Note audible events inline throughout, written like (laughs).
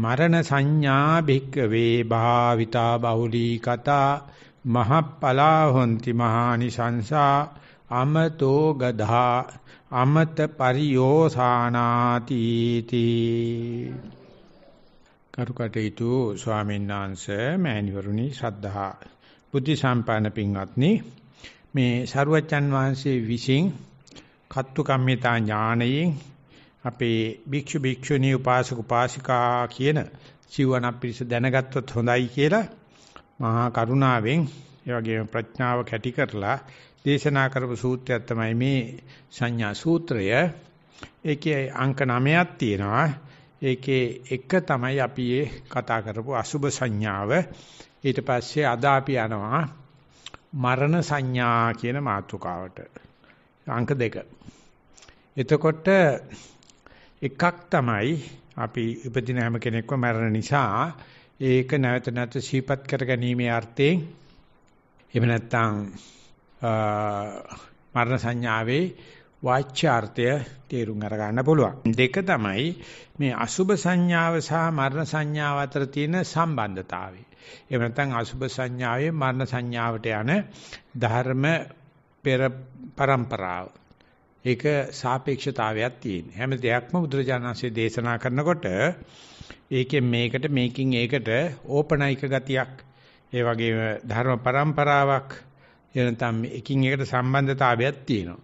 මරණ සංඥා භික්කවේ භාවිතා බහුලී කතා මහප්පලා හොಂತಿ මහානිසංසා අමතෝ ගධා අමත පරියෝසානාති තී කරුකටේතු ස්වාමීන් වහන්සේ මෑණිවරුනි ශ්‍රද්ධා බුද්ධ සම්පන්න පින්වත්නි මේ සරුවචන් වහන්සේ විසින් කත්තු කම්මිතා ඥාණයෙන් අපේ භික්ෂු භික්ෂුණී උපාසක උපාසිකා කියන සිවණ පිරිස දැනගත්තොත් හොඳයි කියලා මහා කරුණාවෙන් ඒ වගේම ප්‍රඥාව කැටි කරලා දේශනා කරපු සූත්‍රයක් තමයි මේ සංඥා සූත්‍රය. ඒකේ අංක 9ක් තියෙනවා. ඒකේ එක තමයි අපි කතා කරපු අසුබ සංඥාව. ඊට පස්සේ අද අපි යනවා මරණ සංඥා කියන මාතෘකාවට. අංක දෙක. එතකොට එකක් තමයි අපි උපදින හැම කෙනෙක්ම මරණ නිසා ඒක නැවත නැවත සිහිපත් කර ගැනීමේ අර්ථයෙන් එහෙම නැත්නම් මරණ සංඥාවේ වාචාර්ථය තේරුම් අර ගන්න පුළුවන්. දෙක තමයි මේ අසුබ සංඥාව සහ මරණ සංඥාව අතර තියෙන සම්බන්ධතාවය. එහෙම නැත්නම් අසුබ සංඥාවේ මරණ සංඥාවට යන ධර්ම පෙර પરම්පරාව. ඒක සාපේක්ෂතාවයක් තියෙන. හැම දෙයක්ම බුදුරජාණන්සේ දේශනා කරනකොට ඒකෙන් මේකට මේකින් ඒකට ඕපනයික ගතියක් ඒ වගේම ධර්ම પરම්පරාවක් එනතම් එකින් එකට සම්බන්ධතාවයක් තියෙනවා.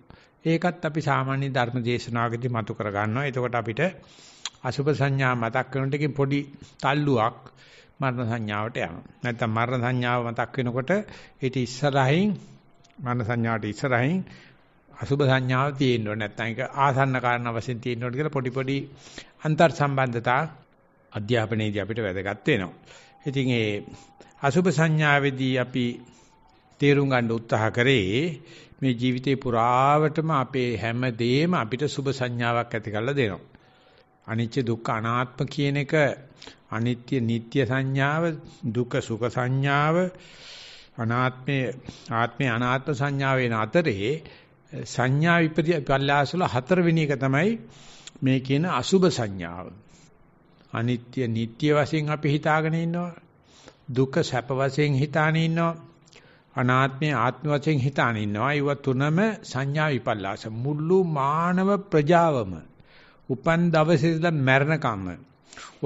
ඒකත් අපි සාමාන්‍ය ධර්ම දේශනාවකදී මතු කර ගන්නවා. එතකොට අපිට අසුභ සංඥා මතක් වෙනකොට එකකින් පොඩි තල්ලුවක් මරණ සංඥාවට යනවා. නැත්නම් මරණ සංඥාව මතක් වෙනකොට ඊට ඉස්සරහින් මරණ සංඥාවට ඉස්සරහින් අසුබ සංඥාව තියෙන්න ඕනේ නැත්නම් ඒක ආසන්න කාරණා වශයෙන් තියෙන්න ඕනේ කියලා පොඩි පොඩි අන්තර් සම්බන්ධතා අධ්‍යාපනයේදී අපිට වැදගත් වෙනවා. ඉතින් ඒ අසුබ සංඥාවේදී අපි තේරුම් ගන්න උත්සාහ කරේ මේ ජීවිතේ පුරාවටම අපේ හැමදේම අපිට සුබ සංඥාවක් ඇති කරලා දෙනවා. අනිත්‍ය දුක්ඛ අනාත්ම කියන එක අනිත්‍ය නিত্য සංඥාව දුක සුඛ සංඥාව අනාත්මයේ ආත්මේ අනාත්ම සංඥාව වෙන අතරේ සංඥා විපල්ලාසල හතරවෙනි එක තමයි මේ කියන අසුබ සංඥාව. අනිත්‍ය නিত্য වශයෙන් අපි හිතාගෙන ඉන්නවා. දුක සැප වශයෙන් හිතාන ඉන්නවා. අනාත්මය ආත්ම වශයෙන් හිතාන ඉන්නවා. ඒව තුනම සංඥා විපල්ලාස මුළු මානව ප්‍රජාවම උපන් දවසේ ඉඳලා මැරෙනකම්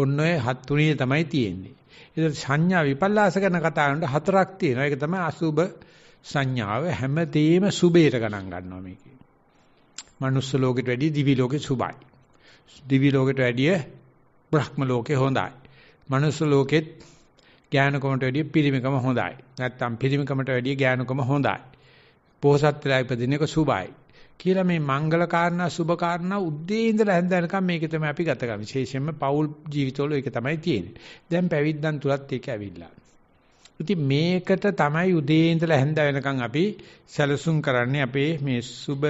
ඔන්න ඔය හත් තුනේ තමයි තියෙන්නේ. ඒක සංඥා විපල්ලාස ගැන කතා කරනකොට හතරක් තියෙනවා. ඒක තමයි අසුබ සංඥාව හැමතේම සුබේට ගණන් ගන්නවා මේකේ. මනුස්ස ලෝකෙට වැඩිය දිවි ලෝකෙ සුබයි. දිවි ලෝකෙට වැඩිය බ්‍රහ්ම ලෝකෙ හොඳයි. මනුස්ස ලෝකෙත් ඥානකමට වැඩිය පිරිමිකම හොඳයි. නැත්තම් පිරිමිකමට වැඩිය ඥානකම හොඳයි. පොහසත් වෙලා ඉපදින එක සුබයි. කියලා මේ මංගල කාරණා සුබ කාරණා උද්දී ඉඳලා හැන්දනකම් මේක තමයි අපි ගත කරන්නේ. විශේෂයෙන්ම පෞල් ජීවිතවල ඒක තමයි තියෙන්නේ. දැන් පැවිද්දන් තුලත් ඒක ඇවිල්ලා. ඉතින් මේකට තමයි උදේ ඉඳලා හැන්ද වෙනකන් අපි සැලසුම් කරන්නේ අපේ මේ සුබ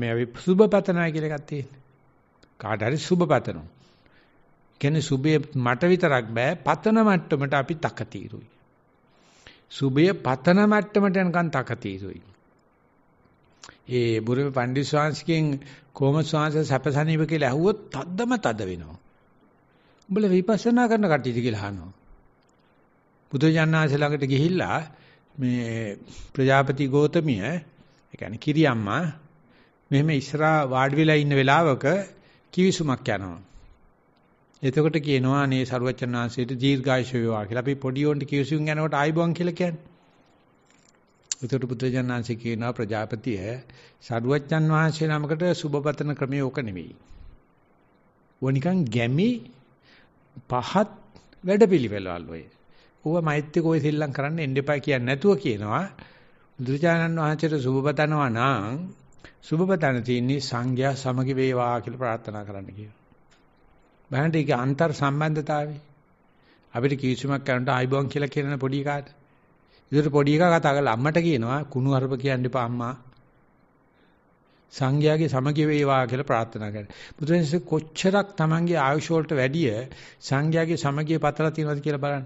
මේ අපි සුබ පතනවා කියලා එකක් තියෙනවා. කාට හරි සුබ පතනවා. කියන්නේ සුබේ මට විතරක් බෑ පතන මට්ටමට අපි තකතිරුයි. සුබය පතන මට්ටමට යනකන් තකතිරුයි. ඒ බුරුම පණ්ඩිත ස්වාංශිකෙන් කොහොම ස්වාංශ සැපසනීප කියලා ඇහුවොත් තද්දම තද වෙනවා. උඹලා විපස්සනා කරන කට්ටියද කියලා අහනවා. බුදුජානනාංශ ළඟට ගිහිල්ලා මේ ප්‍රජාපති ගෝතමිය ඒ කියන්නේ කිරියම්මා මෙහෙම ඉස්සරහා වාඩි වෙලා ඉන්න වෙලාවක කිවිසුමක් යනවා. එතකොට කියනවා අනේ සරුවචනාංශයට දීර්ඝායුෂ වේවා කියලා. අපි පොඩි උන්ට කිවිසුම් යනකොට ආයිබෝන් කියලා කියන්නේ. එතකොට බුදුජානනාංශ කියනවා ප්‍රජාපතිය සරුවචන් වහන්සේ නමකට සුබපතන ක්‍රමය ඕක නෙවෙයි. ඕනිකන් ගැමි පහත් වැඩපිළිවෙළවල් ඔය. ඌව මෛත්‍රික ඔය සෙල්ලම් කරන්න එන්න එපා කියන්නේ නැතුව කියනවා. බුදුචානන් වහන්සේට සුබපතනවා නම් සුබපතන තියෙන්නේ සංඝයා සමග වේවා කියලා ප්‍රාර්ථනා කරන්න කියනවා. බලන්න ඒක අන්තර් සම්බන්ධතාවය. අපිට කිවිසුමක් කරන්නට ආයිබෝන් කියලා කියන පොඩි කාට. ඉතින් පොඩි එකා කතා කරලා අම්මට කියනවා කුණු අරප කියන්න එපා අම්මා සංඝයාගේ සමගිය වේවා කියලා ප්‍රාර්ථනා කරනවා. බුදුරජාණන් කොච්චරක් Tamange ආයුෂ වලට වැඩිය සංඝයාගේ සමගිය පතලා තියෙනවද කියලා බලන්න.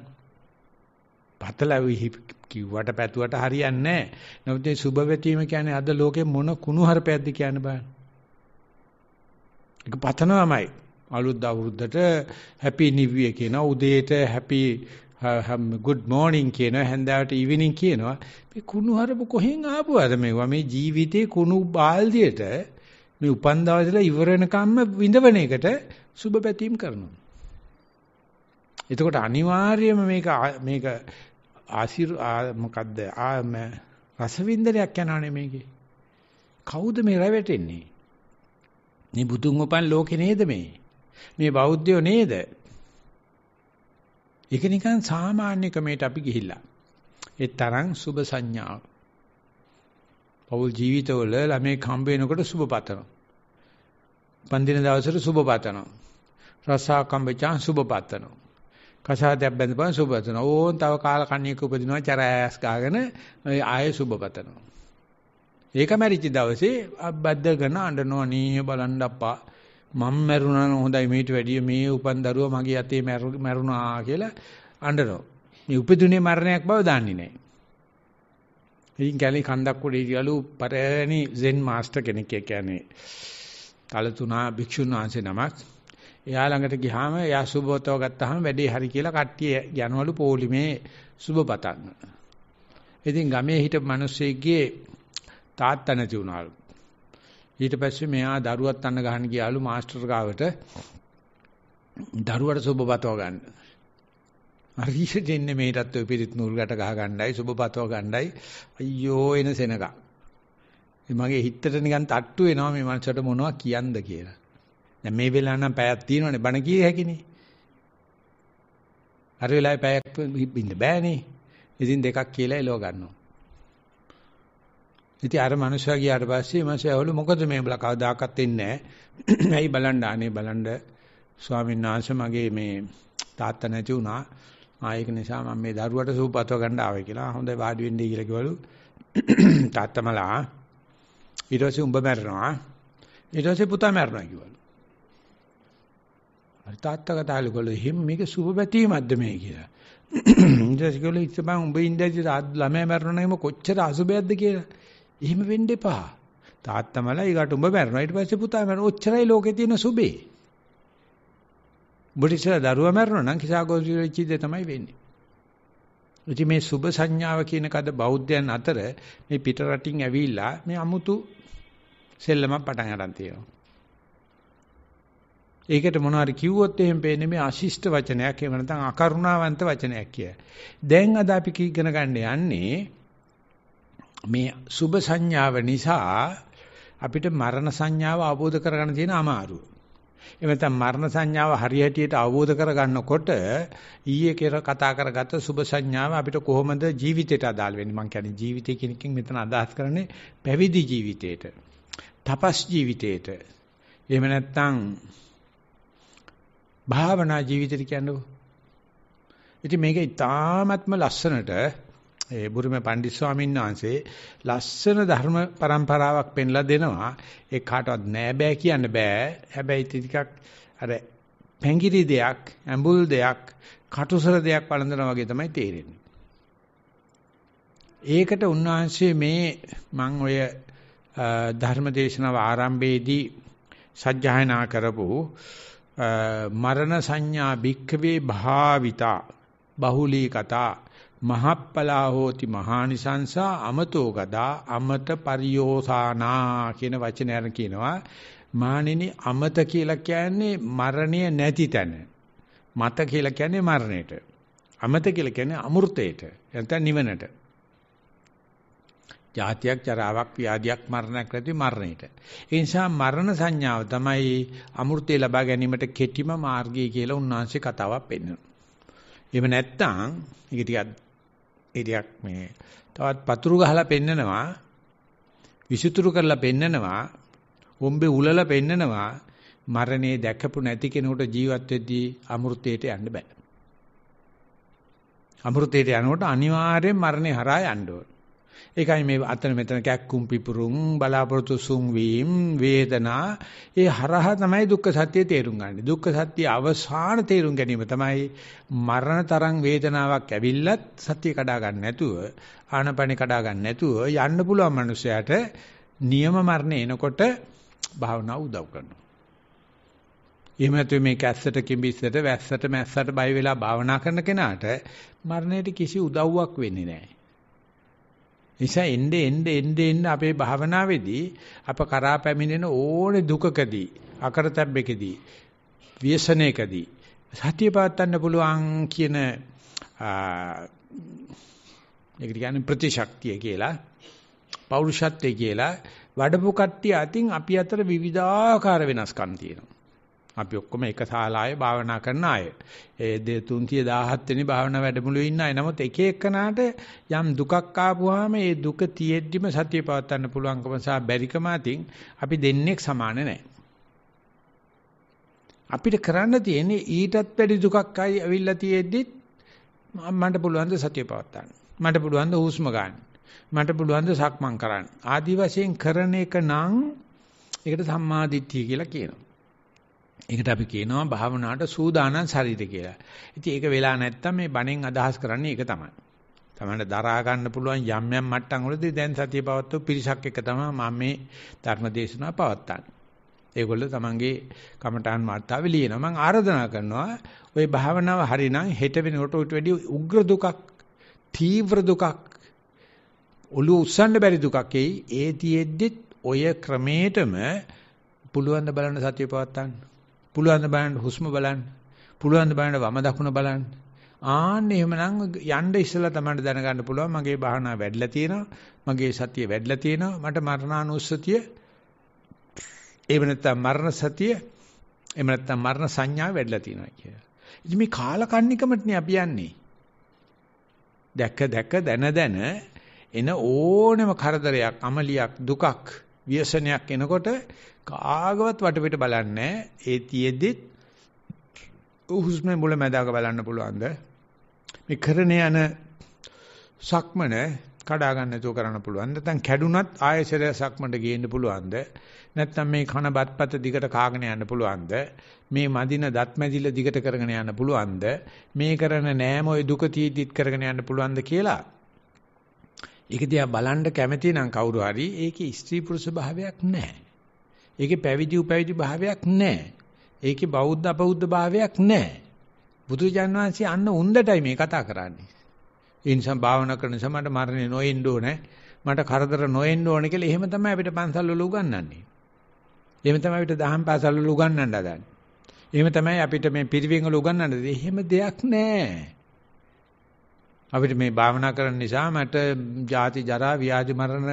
පතලවි කිව්වට පැතුවට හරියන්නේ නැහැ. නමුත් මේ සුබ වෙතීම කියන්නේ අද ලෝකේ මොන කුණු හරපයක්ද කියන්න බලන්න. ඒක පතනවාමයි. අලුත් අවුරුද්දට හැපි නිව් ඉයර් කියනවා උදේට හැපි um, good morning කියනවා හැන්දෑවට evening කියනවා මේ කුණු හරප කොහෙන් ආපුවද මේවා මේ ජීවිතේ කුණු බාල්දියට මේ උපන් දවසේ ඉවර වෙනකම්ම විඳවන එකට සුබ පැතීම් කරනවා එතකොට අනිවාර්යයෙන්ම මේක මේක ආශිර් මොකද්ද ආම රසවින්දනයක් යනවනේ මේකේ. කවුද මේ රැවටෙන්නේ? මේ බුදුන් උපන් ලෝකේ නේද මේ? මේ බෞද්ධයෝ නේද? ඒක නිකන් සාමාන්‍ය කමේට අපි ගිහිල්ලා. ඒ තරම් සුබ සංඥාව. පෞල් ජීවිතවල ළමේ හම්බ වෙනකොට සුබ පතනවා. පන්දින දවසට සුබ පතනවා. රසාකම්බචාන් සුබ පතනවා. කසාදයක් බැඳපුවම සුබපතන. ඕන් තව කාල කණියක උපදිනවා චරෑස් ගාගෙන ආයෙ සුබපතනවා. ඒක මැරිච්ච දවසේ බද්දගෙන අඬනවා නීහ බලන්න අප්පා. මම මැරුණා නම් හොඳයි මේට වැඩිය මේ උපන් දරුවා මගේ අතේ මැරුණා කියලා අඬනවා. මේ උපදුනේ මරණයක් බව දන්නේ නැහැ. ඉතින් කැලේ කන්දක් උඩ ඉතිලු පරණි සෙන් මාස්ටර් කෙනෙක් කියන්නේ තලතුණා භික්ෂුන් වහන්සේ නමක් එයා ළඟට ගියාම එයා සුබවතව ගත්තාම වැඩේ හරි කියලා කට්ටිය යනවලු පොලිමේ සුබ පතන්න. ඉතින් ගමේ හිටපු මිනිස්සෙක්ගේ තාත්තා නැති වුණාලු. ඊට පස්සේ මෙයා දරුවත් අන්න ගහන්න ගියාලු මාස්ටර් ගාවට. දරුවට සුබවතව ගන්න. හරියට දෙන්නේ මේකටත් ඔය පිරිත් නූල් ගැට ගහ ගන්නයි සුබපතව ගන්නයි අයියෝ එන සෙනග. මගේ හිතට නිකන් තට්ටු වෙනවා මේ මනසට මොනවා කියන්ද කියලා. දැන් මේ වෙලාව නම් පැයක් තියෙනවනේ බණ කී හැකිනේ. අර වෙලාවේ පැයක් ඉන්න බෑනේ. ඉතින් දෙකක් කියලා එලව ගන්නවා. ඉතින් අර මනුස්සයා ගියාට පස්සේ මනුස්සයා ඇහුවලු මොකද මේ බලා කවදාකවත් එන්නේ නැහැ. ඇයි බලන්න අනේ බලන්න ස්වාමීන් වහන්සේ මගේ මේ තාත්තා නැති වුණා. ආයෙක නිසා මම මේ දරුවට සූපත්ව ගන්න ආවේ කියලා. හොඳයි වාඩි වෙන්නයි කියලා කිව්වලු. තාත්තා මලා ඊට පස්සේ උඹ මැරෙනවා. ඊට පස්සේ පුතා මැරෙනවා කිව්වලු. හරි තාත්තා කතාලු ගලෝ එහෙම මේක සුබපැතීමක්ද මේ කියලා. ඉන්දස්කෝල ඉස්සබන් උඹ ඉන්දැසි ළමයා මැරුණාම කොච්චර අසුබයක්ද කියලා. එහෙම වෙන්න එපා. තාත්තා මලා ඊගාට උඹ මැරෙනවා. ඊට පස්සේ පුතා මැරෙනවා. ඔච්චරයි ලෝකේ තියෙන සුබේ. උඹට ඉස්සලා දරුවා මැරුණා නම් කිසాగෝසිය වෙච්චිද තමයි වෙන්නේ. ඉතින් මේ සුබ සංඥාව කියන කද බෞද්ධයන් අතර මේ පිට රටින් ඇවිල්ලා මේ අමුතු සෙල්ලමක් පටන් ගන්න තියෙනවා. ඒකට මොනවාරි කිව්වොත් එහෙම පේන්නේ මේ අශිෂ්ට වචනයක් එහෙම නැත්නම් අකරුණාවන්ත වචනයක් කිය. දැන් අද අපි කීගෙන ගන්න යන්නේ මේ සුබ සංඥාව නිසා අපිට මරණ සංඥාව අවබෝධ කරගන්න තියෙන අමාරුව. එහෙම නැත්නම් මරණ සංඥාව හරියටියට අවබෝධ කරගන්නකොට ඊයේ කෙර කතා කරගත්ත සුබ සංඥාව අපිට කොහොමද ජීවිතයට අදාළ වෙන්නේ? මම කියන්නේ ජීවිතය කියන එකෙන් මෙතන අදහස් කරන්නේ පැවිදි ජීවිතයට, තපස් ජීවිතයට. එහෙම නැත්නම් භාවනා ජීවිතය කියන්නේ. ඉතින් මේක ඉතාමත්ම ලස්සනට ඒ බුරුමේ පණ්ඩිත් ස්වාමීන් වහන්සේ ලස්සන ධර්ම પરම්පරාවක් පෙන්ලා දෙනවා. ඒ කාටවත් නෑ බෑ කියන්න බෑ. හැබැයි ටිකක් අර පැංගිරි දෙයක්, ඇඹුල් දෙයක්, කටුසර දෙයක් වළඳනවා වගේ තමයි තේරෙන්නේ. ඒකට උන්වහන්සේ මේ මම ඔය ධර්මදේශනව ආරම්භයේදී සජ්ජායනා කරපු මරණ සංඥා භික්ඛවේ භාවිතා බහුලී කතා මහප්පලා හෝති මහානිසංසා අමතෝ ගදා අමත පරියෝසානා කියන වචනය අරන් කියනවා මානෙනි අමත කියලා කියන්නේ මරණය නැති තැන මත කියලා කියන්නේ මරණයට අමත කියලා කියන්නේ අමෘතයට නැත්නම් නිවනට ජාතියක් ජරාවක් ව්‍යාධියක් මරණයක් නැති මරණයට. ඒ නිසා මරණ සංඥාව තමයි අමෘතය ලබා ගැනීමට කෙටිම මාර්ගය කියලා උන්වහන්සේ කතාවක් පෙන්නනවා. එහෙම නැත්නම් ඒක ටිකක් ඒ ටිකක් මේ තවත් පතුරු ගහලා පෙන්නනවා විසුතුරු කරලා පෙන්නනවා හොම්බේ උලලා පෙන්නනවා මරණේ දැකපු නැති කෙනෙකුට ජීවත් වෙද්දී අමෘතයට යන්න බෑ. අමෘතයට යනකොට අනිවාර්යෙන් මරණේ හරහා යන්න ඕනේ. ඒකයි මේ අතන මෙතන කැක්කුම් පිපුරුම් බලාපොරොත්තු සුන් වීම වේදනා ඒ හරහා තමයි දුක්ඛ සත්‍ය තේරුම් ගන්න. දුක්ඛ සත්‍ය අවසාන තේරුම් ගැනීම තමයි මරණ තරම් වේදනාවක් ඇවිල්ලත් සත්‍ය කඩා ගන්න නැතුව ආනපන කඩා ගන්න නැතුව යන්න පුළුවන් මනුස්සයාට නියම මරණය එනකොට භාවනාව උදව් කරනවා. එහෙම නැත්නම් මේ කැස්සට කිඹිස්සට වැස්සට මැස්සට බය වෙලා භාවනා කරන කෙනාට මරණයට කිසි උදව්වක් වෙන්නේ නැහැ. නිසා එnde එnde එnde එnde අපේ භාවනාවේදී අප කරා පැමිණෙන ඕනේ දුකකදී අකරතැබ්බකදී ව්‍යසනයකදී සතිය පාත්තන්න පුළුවන් කියන ඒක කියන්නේ ප්‍රතිශක්තිය කියලා පෞරුෂත්වය කියලා වඩපු කට්ටිය අතින් අපි අතර විවිධාකාර වෙනස්කම් තියෙනවා අපි ඔක්කොම එක ශාලාවේ භාවනා කරන අය. ඒ 2317 වෙනි භාවනා වැඩමුළුවේ ඉන්න අය. නමුත් එක එකනාට යම් දුකක් ආපුවාම ඒ දුක තියෙද්දිම සතිය පවත්වන්න පුළුවන්කම සහ බැරිකම අතින් අපි දෙන්නේ සමාන නැහැ. අපිට කරන්න තියෙන්නේ ඊටත් වැඩි දුකක් ඇවිල්ලා තියෙද්දිත් මට පුළුවන් ද සතිය පවත්වන්න. මට පුළුවන් ද හුස්ම ගන්න. මට පුළුවන් ද සක්මන් කරන්න. ආදි වශයෙන් කරන එක නම් ඒකට සම්මාදිට්ඨිය කියලා කියනවා. ඒකට අපි කියනවා භාවනාවට සූදානම් ශරීරය කියලා. ඉතින් ඒක වෙලා නැත්තම් මේ බණෙන් අදහස් කරන්නේ ඒක තමයි. තමන්ට දරා ගන්න පුළුවන් යම් යම් මට්ටම් වලදී දැන් සතිය පවත්වපු පිරිසක් එක තමයි මම මේ ධර්මදේශනාව පවත්වන්නේ. ඒගොල්ලෝ තමන්ගේ කමඨාන් වාර්තාවේ ලියනවා. මම ආරාධනා කරනවා ওই භාවනාව හරිනම් හෙට වෙනකොට උට වැඩි උග්‍ර දුකක්, තීව්‍ර දුකක්, ඔළුව උස්සන්න බැරි දුකක් එයි. ඒ තියෙද්දිත් ඔය ක්‍රමේටම පුළුවන් ද බලන්න සතිය පවත්වන්න. පුළුවන් ද බලන්න හුස්ම බලන්න. පුළුවන් ද බලන්න වම දකුණ බලන්න. ආන්න එහෙමනම් යන්න ඉස්සලා තමයි දැනගන්න පුළුවන් මගේ භාවනා වැඩිලා තියෙනවා. මගේ සතිය වැඩිලා තියෙනවා. මට මරණානුස්සතිය එහෙම නැත්නම් මරණ සතිය එහෙම නැත්නම් මරණ සංඥා වැඩිලා තියෙනවා කියලා. ඉතින් මේ කාලකන්නිකමටනේ අපි යන්නේ. දැක දැක දැන දැන එන ඕනම කරදරයක්, අමලියක්, දුකක්, ව්‍යසනයක් එනකොට කාගවත් වටපිට බලන්නේ ඒ තියෙද්දිත් හුස්මේ මුල මැදාක බලන්න පුළුවන්ද මේ කරන යන සක්මන කඩා ගන්න නැතුව කරන්න පුළුවන් නැත්නම් කැඩුනත් ආයෙසරය සක්මන්ට ගේන්න පුළුවන්ද නැත්නම් මේ කන බත්පත දිගට කාගෙන යන්න පුළුවන්ද මේ මදින දත් මැදිල දිගට කරගෙන යන්න පුළුවන්ද මේ කරන නෑම ඔය දුක තීදිත් කරගෙන යන්න පුළුවන්ද කියලා ඒක දිහා බලන්න කැමති නම් කවුරු හරි ඒකේ ස්ත්‍රී පුරුෂ භාවයක් නැහැ ඒකේ පැවිදි උපැවිදි භාවයක් නැහැ. ඒකේ බෞද්ධ අපෞද්ධ භාවයක් නැහැ. බුදුජාන් වහන්සේ අන්න උන්දටයි මේ කතා කරන්නේ. ඒ නිසා භාවනා කරන සමට මරණය නොඑන්න ඕනේ. මට කරදර නොඑන්න ඕනේ කියලා එහෙම තමයි අපිට පන්සල් වල උගන්වන්නේ. එහෙම තමයි අපිට දහම් පාසල් වල උගන්වන්න හදන්නේ. එහෙම තමයි අපිට මේ පිරිවෙන් වල උගන්වන්නේ. එහෙම දෙයක් නැහැ. අපිට මේ භාවනා කරන නිසා මට ජාති ජරා ව්‍යාධි මරණ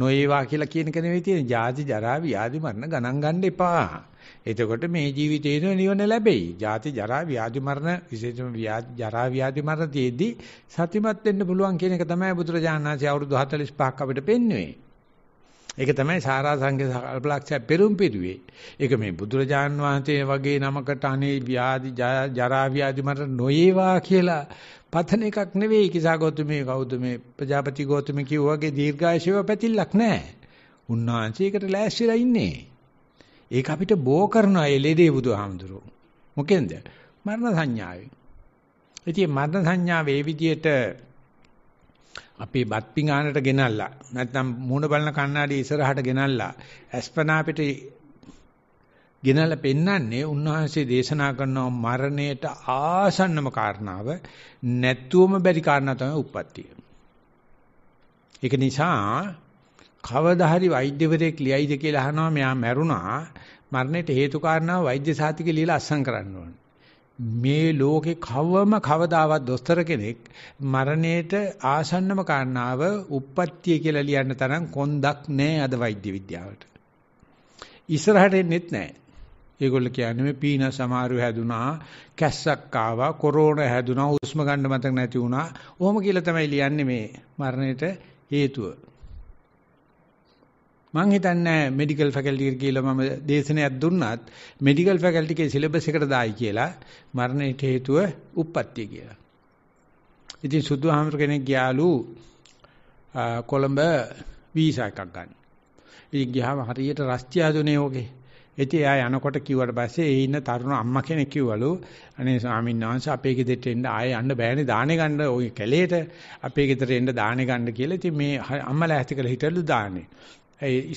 නොඒවා කියලා කියන එක නෙවෙයි තියෙන්නේ. ජාති ජරා ව්‍යාධි මරණ ගණන් ගන්න එපා. එතකොට මේ ජීවිතේන නිවන ලැබෙයි. ජාති ජරා ව්‍යාධි මරණ විශේෂම ව්‍යාධි ජරා ව්‍යාධි මරණයේදී සතිමත් වෙන්න පුළුවන් කියන එක තමයි බුදුරජාණන් වහන්සේ අවුරුදු 45ක් අපිට පෙන්වන්නේ. ඒක තමයි සාරා සංඝ කල්පලක්ෂය පෙරම් පිරුවේ. ඒක මේ බුදුරජාන් වහන්සේ වගේ නමකට අනේ ව්‍යාධි ජරා ව්‍යාධි මට නොයේවා කියලා පතන එකක් නෙවෙයි කිසాగෞතමී කවුද මේ ප්‍රජාපති ගෞතම කිව්වා වගේ දීර්ඝායශයව පැතිල්ලක් නැහැ. උන්වහන්සේකට ලෑස්තිලා ඉන්නේ. ඒක අපිට බෝ කරන අය ලෙඩේ බුදුහාමුදුරුවෝ. මොකෙන්ද? මරණ සංඥාවෙන්. ඉතින් මරණ සංඥාව මේ විදිහට අපේ බත් පිඟානට ගෙනල්ලා නැත්නම් මූණ බලන කණ්ණාඩිය ඉස්සරහට ගෙනල්ලා ඇස්පනා පිට ගෙනල්ලා පෙන්වන්නේ උන්වහන්සේ දේශනා කරන මරණයට ආසන්නම කාරණාව නැත්තුවම බැරි කාරණා තමයි උප්පත්තිය. ඒක නිසා කවදා හරි වෛද්‍යවරයෙක් ලියයිද කියලා අහනවා මෙයා මැරුණා මරණයට හේතු කාරණා වෛද්‍ය සාතිකේ ලියලා අස්සම් කරන්න ඕන. මේ ලෝකේ කවම කවදාවත් දොස්තර කෙනෙක් මරණයට ආසන්නම කාරණාව උප්පත්තිය කියලා ලියන්න තරම් කොන්දක් නැහැ අද වෛද්‍ය විද්‍යාවට. ඉස්සරහට එන්නෙත් නැහැ. ඒගොල්ලෝ කියන්නේ මේ පීන සමාරු හැදුනා, කැස්සක් ආවා, කොරෝනා හැදුනා, හුස්ම ගන්න මතක නැති වුණා. ඔහොම කියලා තමයි ලියන්නේ මේ මරණයට හේතුව. මං හිතන්නේ මෙඩිකල් ෆැකල්ටි එකට කියලා මම දේශනයක් දුන්නත් මෙඩිකල් ෆැකල්ටි එකේ සිලබස් එකට දායි කියලා මරණයට හේතුව උප්පත්තිය කියලා. ඉතින් සුද්ධහාමර කෙනෙක් ගියාලු කොළඹ වීසා එකක් ගන්න. ඉතින් ගියාම හරියට රස්තියාදුනේ ඕකේ. ඉතින් එයා යනකොට කිව්වට පස්සේ ඒ ඉන්න තරුණ අම්මා කෙනෙක් කිව්වලු අනේ ස්වාමීන් වහන්සේ අපේ ගෙදරට එන්න ආයෙ යන්න බෑනේ දානේ ගන්න ওই කැලේට අපේ ගෙදරට එන්න දානේ ගන්න කියලා. ඉතින් මේ අම්මලා ඇති කළ හිටලු දානේ. ඒ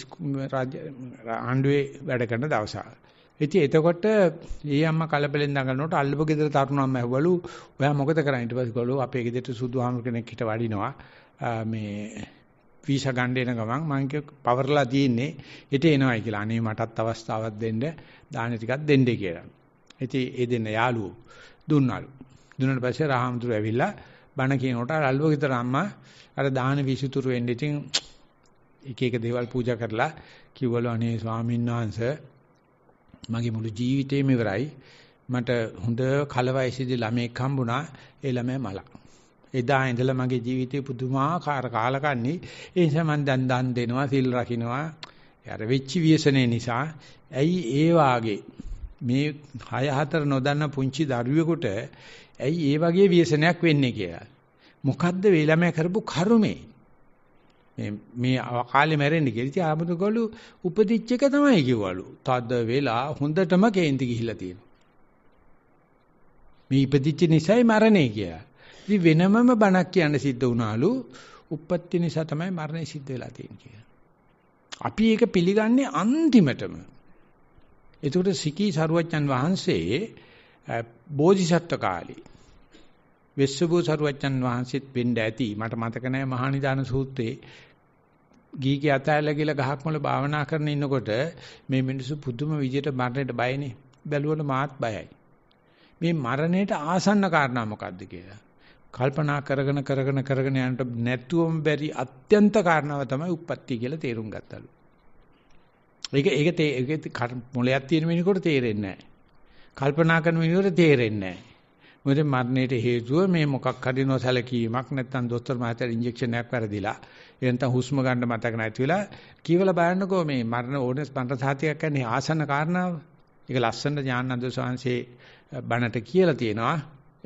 ආණ්ඩුවේ වැඩ කරන දවස. ඉතින් එතකොට ඒ අම්මා කලබලෙන් දඟලනකොට අල්ලපු ගෙදර තරුණම්ම ඇහුවලු ඔයා මොකද කරන්නේ ඊට පස්සේ ගලෝ අපේ ගෙදරට සුදු ආමර කෙනෙක් හිට වඩිනවා මේ වීසා ගන්න එන ගමන් මම කිය පවර්ලා තියෙන්නේ ඊට එනවයි කියලා අනේ මටත් අවස්ථාවක් දෙන්න දාන ටිකක් දෙන්න කියලා. ඉතින් ඒ දෙන්න යාළුවෝ දුන්නලු. දුන්නාට පස්සේ රාහම්තුරු ඇවිල්ලා බණ කියනකොට අල්ලුව ගෙදර අම්මා අර දාන විසුතුරු වෙන්න ඉතින් එක එක දේවල් පූජා කරලා කිව්වලු අනේ ස්වාමීන් වහන්සේ මගේ මුළු ජීවිතේම ඉවරයි මට හොඳ කලවයසේදී ළමෙක් හම්බුණා ඒ ළමයා මල එදා ඉඳලා මගේ ජීවිතේ පුදුමාකාර කාලකන්ණි ඒ නිසා මම දැන් දන් දෙනවා සිල් රකින්නවා අර වෙච්චි ව්‍යසනේ නිසා ඇයි ඒ වාගේ මේ 6 4 නොදන්න පුංචි දරුවෙකුට ඇයි ඒ වගේ ව්‍යසනයක් වෙන්නේ කියලා මොකද්ද මේ ළමයා කරපු කර්මේ මේ මේ කාලේ මැරෙන්න කියලා. ඉතින් ආමුදුගලු උපදිච්ච එක තමයි කිව්වලු. තද වෙලා හොඳටම කේන්ති ගිහිලා තියෙනවා. මේ ඉපදිච්ච නිසයි මරණේ කියලා. ඉතින් වෙනමම බණක් කියන්න සිද්ධ වුණාලු. උපත්ති නිසා තමයි මරණය සිද්ධ වෙලා තියෙන්නේ කියලා. අපි ඒක පිළිගන්නේ අන්තිමටම. ඒකට සිකී සරුවච්චන් වහන්සේ බෝධිසත්ව කාලේ වෙස්සබෝ සරුවච්චන් වහන්සේත් වෙන්න ඇති මට මතක නැහැ මහානිදාන සූත්‍රයේ ගීගේ අතයලා කියලා ගහක් මුල භාවනා කරන ඉන්නකොට මේ මිනිස්සු පුදුම විදියට මරණයට බයනේ බැලුවල මාත් බයයි මේ මරණයට ආසන්න කාරණා මොකද්ද කියලා කල්පනා කරගෙන කරගෙන කරගෙන යනට නැතුවම බැරි අත්‍යන්ත කාරණාව තමයි උප්පත්ති කියලා තේරුම් ගත්තලු. ඒක ඒක ඒක මොලයක් තියෙන මිනිහෙකුට තේරෙන්නේ නැහැ. කල්පනා කරන මිනිහෙකුට තේරෙන්නේ නැහැ. මොකද මරණයට හේතුව මේ මොකක් හරි නොසැලකීමක් නැත්නම් දොස්තර මහත්තයා ඉන්ජෙක්ෂන් එකක් වැරදිලා එහෙනම් හුස්ම ගන්න මතක නැති වෙලා කීවලා බලන්නකෝ මේ මරණ ඕනස් පන්ට සාතියක් කියන්නේ ආසන්න කාරණාව. ඒක ලස්සන ඥානන්ද සෝංශේ බණට කියලා තියෙනවා.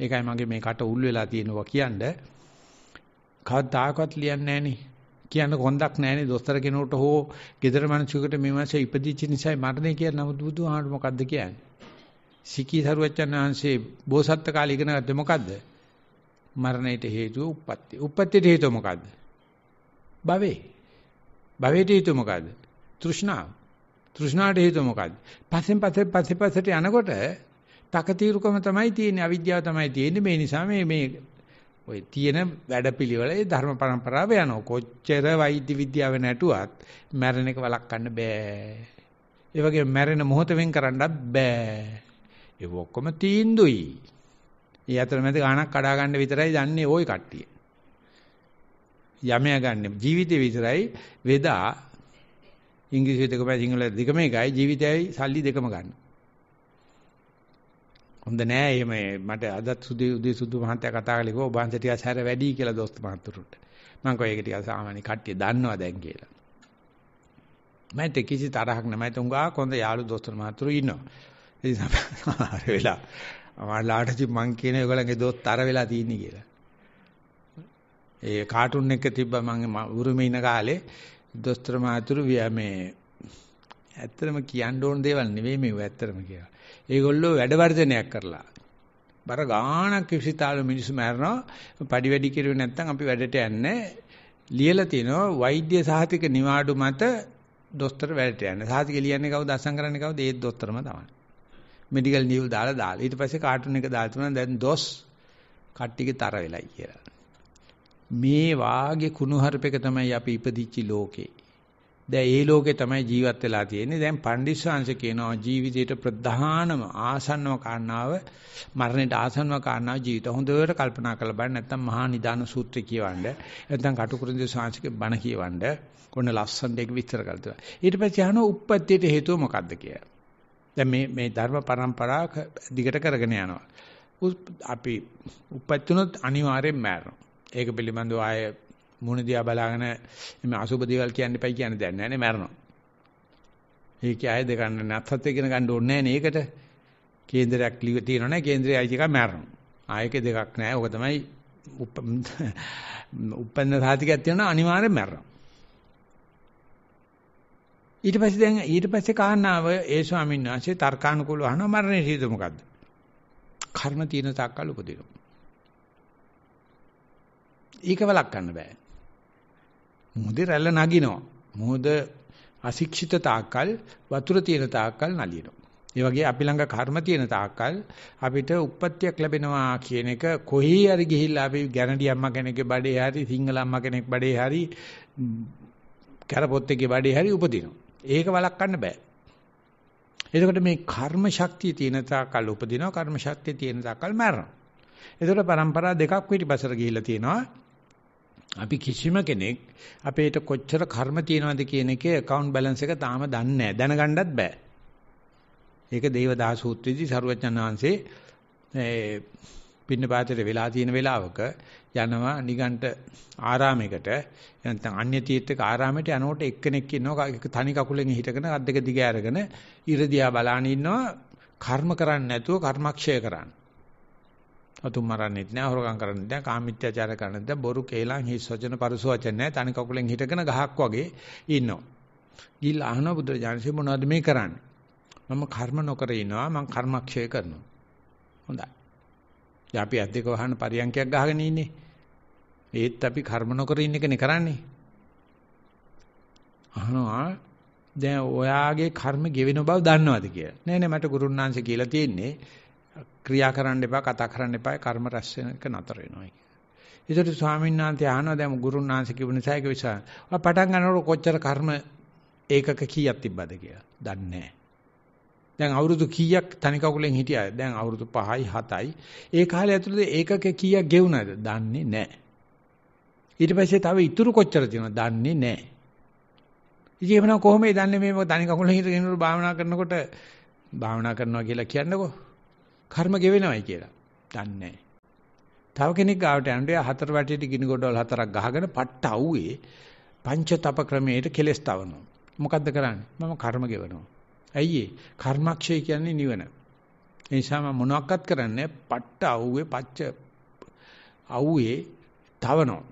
ඒකයි මගේ මේ කට උල් වෙලා තියෙනවා කියන්නේ. කවදාකවත් ලියන්නේ නැහනේ. කියන්න කොන්දක් නැහනේ දොස්තර කෙනෙකුට හෝ ගෙදර මිනිසෙකුට මේ මාසේ ඉපදිච්ච නිසා මරණය කියලා නමුත් බුදුහාමුදුර මොකද්ද කියන්නේ? සිකී සරුවච්චන් වහන්සේ බෝසත්ත්ව කාලේ ඉගෙන ගත්තේ මොකද්ද? මරණයට හේතුව උප්පත්ති. උප්පත්තියට හේතුව මොකද්ද? භවේ. භවයට හේතුව මොකද්ද? තෘෂ්ණාව. තෘෂ්ණාවට හේතුව මොකද්ද? පස්සෙන් පස්සේ පස්සේ පස්සට යනකොට තකතිරුකම තමයි තියෙන්නේ අවිද්‍යාව තමයි තියෙන්නේ මේ නිසා මේ මේ ඔය තියෙන වැඩපිළිවෙලේ ධර්ම પરම්පරාව යනවා කොච්චර වෛද්‍ය විද්‍යාව නැටුවත් මැරෙන එක වළක්වන්න බෑ ඒ වගේ මැරෙන මොහොත වෙන් කරන්නත් බෑ ඒ ඔක්කොම තීන්දුයි. ඒ අතරමැද ගාණක් කඩා ගන්න විතරයි දන්නේ ওই කට්ටිය. යමයා ගන්න ජීවිතේ විතරයි වෙදා ඉංග්‍රීසි දෙකමයි සිංහල දෙකම එකයි ජීවිතයයි සල්ලි දෙකම ගන්න. හොඳ නෑ එහෙම මට අදත් සුදු උදේ සුදු මහත්තයා කතා කරලා කිව්වා ඔබ අන්ත ටිකක් හැර වැඩි කියලා දොස්තර මහතුරුට. මම කෝ ඒක ටිකක් සාමාන්‍ය කට්ටිය දන්නවා දැන් කියලා. මට කිසි තරහක් නෑ මට උංගා කොන්ද යාළු දොස්තර මහතුරු ඉන්නවා. ඉතින් සමහර වෙලා අමාරලාට මං කියන ඔයගලගේ දොස් තර වෙලා තියෙන්නේ කියලා. ඒ කාටුන් එක තිබ්බා මං උරුමේ ඉන කාලේ දොස්තර මාතුරු මේ ඇත්තටම කියන්න ඕන දේවල් නෙවෙයි මේව ඇත්තටම කියලා. ඒගොල්ලෝ වැඩ වර්ධනයක් කරලා බර ගාණක් විශ්ිතාල මිනිස්සු මරනවා පඩි වැඩි කිරුවේ නැත්නම් අපි වැඩට යන්නේ ලියලා තිනවා වෛද්‍ය සහතික නිවාඩු මත දොස්තර වැඩට යන්නේ සහතික ලියන්නේ කවුද අසංකරන්නේ කවුද ඒත් දොස්තරම තමයි මෙඩිකල් නියුල් දාලා දාලා ඊට පස්සේ කාටුන් එක දාලා තුන දැන් දොස් කට්ටියගේ තර වෙලයි කියලා. මේ වාගේ කුණුහරුපෙක තමයි අපි ඉපදිච්ච ලෝකේ. දැන් ඒ ලෝකේ තමයි ජීවත් වෙලා තියෙන්නේ. දැන් පණ්ඩිස්සංශ කියනවා ජීවිතේට ප්‍රධානම ආසන්නම කාරණාව මරණයට ආසන්නම කාරණාව ජීවිත. හොඳට කල්පනා කරලා බලන්න නැත්නම් මහා නිදාන සූත්‍රය කියවන්න. නැත්නම් කටුකුරුන්දේ සංශකේ බණ කියවන්න. කොන්න ලස්සනට ඒක විස්තර කරලා තියෙනවා. ඊට පස්සේ අහනවා උප්පත්තියට හේතුව මොකද්ද කියලා. දැන් මේ මේ ධර්ම પરම්පරාව දිගට කරගෙන යනවා. අපි උපත්ුණොත් අනිවාර්යෙන් මැරෙනවා. ඒක පිළිබඳව ආය මුණ දිහා බලාගෙන මේ අසුබ දේවල් කියන්න එපයි කියන්නේ දැන් නෑනේ මැරෙනවා. ඒක ආය දෙක ගන්න නැත්හත් ඉගෙන ගන්න ඕනේ නෑනේ ඒකට. කේන්දරයක් තියෙනවනේ කේන්දරයේ අයිති එකක් මැරෙනවා. ආයක දෙකක් නෑ. ඕක තමයි උපන්න (laughs) සාතිකයක් තියෙනවා අනිවාර්යෙන් මැරෙනවා. ඊට පස්සේ දැන් ඊට පස්සේ කාරණාව ඒ ස්වාමීන් වහන්සේ තර්කානුකූලව අහනවා මරණය හේතු මොකද්ද? කර්ම තියෙන තාක්කල් උපදිනවා. ඒක වළක්වන්න බෑ. මොහොතේ රැළ නගිනවා. මොහොත අශික්ෂිත තාක්කල් වතුර තියෙන තාක්කල් නලියනවා. ඒ වගේ අපි ළඟ කර්ම තියෙන තාක්කල් අපිට උප්පත්තියක් ලැබෙනවා කියන එක කොහේ හරි ගිහිල්ලා අපි ගැනඩි අම්මා කෙනෙක්ගේ බඩේ හරි සිංහල අම්මා කෙනෙක් බඩේ හරි කරපොත්තේගේ බඩේ හරි උපදිනවා. ඒක වළක්වන්න බෑ. එතකොට මේ කර්ම ශක්තිය තියෙන තාකල් උපදිනවා කර්ම ශක්තිය තියෙන තාකල් මැරෙනවා. එතකොට પરම්පරා දෙකක් පිටිපසට ගිහිල්ලා තියෙනවා. අපි කිසිම කෙනෙක් අපේට කොච්චර කර්ම තියෙනවද කියන එකේ account balance එක තාම දන්නේ නැහැ. දැනගන්නත් බෑ. ඒක දේවදාස සූත්‍රයේදී සරුවචන් වහන්සේ පින්න පාතේට වෙලා තියෙන වෙලාවක යනවා නිගණ්ඨ ආරාමයකට නැත්නම් අන්‍ය තීර්ථක ආරාමයට යනකොට එක්කෙනෙක් ඉන්නවා තනි කකුලෙන් හිටගෙන අත් දෙක දිග අරගෙන ඉරදියා බලාන ඉන්නවා කර්ම කරන්නේ නැතුව කර්මක්ෂය කරන්න. අතුම් මරන්නේ නැහැ හොරකම් කරන්නේ නැහැ කාමීත්‍යචාර කරන්නේ නැහැ බොරු කේලම් හිස් වචන පරුස වචන නැහැ තනි කකුලෙන් හිටගෙන ගහක් වගේ ඉන්නවා. ගිල් අහන බුදුරජාණන්සේ මොනවද මේ කරන්නේ? මම කර්ම නොකර ඉනවා මම කර්මක්ෂය කරනවා. හොඳයි. දැන් අපි ඇද්දක වහන්න පරියන්කයක් ගහගෙන ඉන්නේ. ඒත් අපි කර්ම නොකර ඉන්න එකනේ කරන්නේ. අහනවා දැන් ඔයාගේ කර්ම ගෙවෙන බව දන්නවද කියලා. නෑ නෑ මට ගුරුන්නාංශ කියලා තියෙන්නේ ක්‍රියා කරන්න එපා කතා කරන්න එපා කර්ම රැස් වෙනක නතර වෙනවා කියලා. ඒතර ස්වාමීන් වහන්සේ අහනවා දැන් ගුරුන්නාංශ කියපු නිසා ඒක විශ්වාස. ඔයා පටන් ගන්නකොට කොච්චර කර්ම ඒකක කීයක් තිබ්බද කියලා. දන්නේ නෑ. දැන් අවුරුදු කීයක් තනි කකුලෙන් හිටියාද? දැන් අවුරුදු 5යි 7යි. ඒ කාලය ඇතුළත ඒකක කීයක් ගෙවුණාද? දන්නේ නැහැ. ඊට පස්සේ තව ඉතුරු කොච්චර තියෙනවද? දන්නේ නැහැ. ඉතින් එහෙනම් කොහොමද දන්නේ මේ තනි කකුලෙන් හිටගෙන ඉන්නකොට භාවනා කරනකොට භාවනා කරනවා කියලා කියන්නකෝ. කර්ම ගෙවෙනවයි කියලා. දන්නේ නැහැ. තව කෙනෙක් ගාවට යන්නේ හතර වැටියට ගිනි ගොඩවල් හතරක් ගහගෙන පට්ට අවුවේ පංච තප ක්‍රමයට කෙලස් තවනවා. මොකද්ද කරන්නේ? මම කර්ම ගෙවනවා. ඇයි කර්මක්ෂය කියන්නේ නිවන. ඒ නිසා මම මොනවත් කරන්නේ පට්ට අවුවේ පච්ච අවුවේ තවනවා.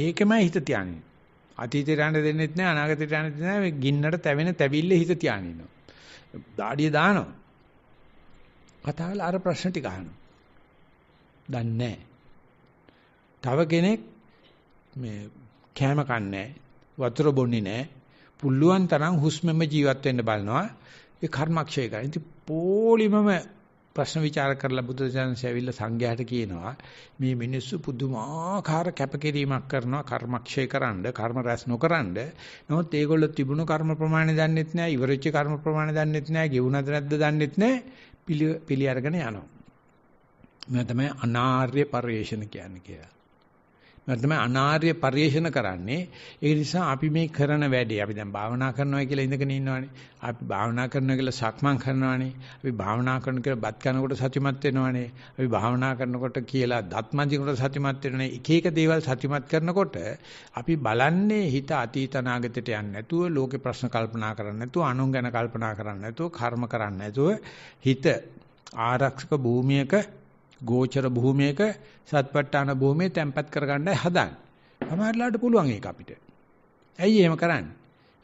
ඒකමයි හිත තියාන්නේ. අතීතේ රැඳ දෙන්නෙත් නෑ අනාගතේ රැඳ දෙන්නෙත් නෑ ගින්නට තැවෙන තැවිල්ලේ හිත තියාගෙන ඉන්නවා. දාඩිය දානවා. කතා කරලා අර ප්‍රශ්න ටික අහනවා. දන්නේ නෑ. තව කෙනෙක් මේ කෑම කන්නේ නෑ. වතුර බොන්නේ නෑ. පුළුවන් තරම් හුස්මෙම ජීවත් වෙන්න බලනවා. ඒ කර්මක්ෂය කරා. ඉතින් පොලිමම ප්‍රශ්න විචාර කරලා බුදුසසුන්සේ ඇවිල්ලා සංඝයාට කියනවා මේ මිනිස්සු පුදුමාකාර කැපකිරීමක් කරනවා කර්මක්ෂය කරන්න, කර්ම රැස් නොකරන්න. නමුත් ඒගොල්ලෝ තිබුණු කර්ම ප්‍රමාණය දන්නෙත් නැහැ, ඉවරෙච්ච කර්ම ප්‍රමාණය දන්නෙත් නැහැ, ගෙවුණද නැද්ද දන්නෙත් නැහැ. පිළි අරගෙන යනවා. මේ තමයි අනාර්ය පරිේශන කියන්නේ කියලා. තමයි අනාර්ය පරිේෂණ කරන්නේ. ඒ නිසා අපි මේ කරන වැඩේ අපි දැන් භාවනා කරනවා කියලා ඉඳගෙන ඉන්නවානේ. අපි භාවනා කරනවා කියලා සක්මන් කරනවානේ. අපි භාවනා කරන කියලා බත් කනකොට සතිමත් වෙනවානේ. අපි භාවනා කරනකොට කියලා දත් මන්දිනකොට සතිමත් වෙනවානේ. එක එක දේවල් සතිමත් කරනකොට අපි බලන්නේ හිත අතීත අනාගතයට යන්නේ නැතුව ලෝකේ ප්‍රශ්න කල්පනා කරන්නේ නැතුව අනුන් ගැන කල්පනා කරන්නේ නැතුව කර්ම කරන්නේ නැතුව හිත ආරක්ෂක භූමියක ගෝචර භූමියක සත්පට්ඨාන භූමිය තැම්පත් කරගන්නයි හදන්නේ. සමහරట్లాට පුළුවන් ඒක අපිට. ඇයි එහෙම කරන්නේ?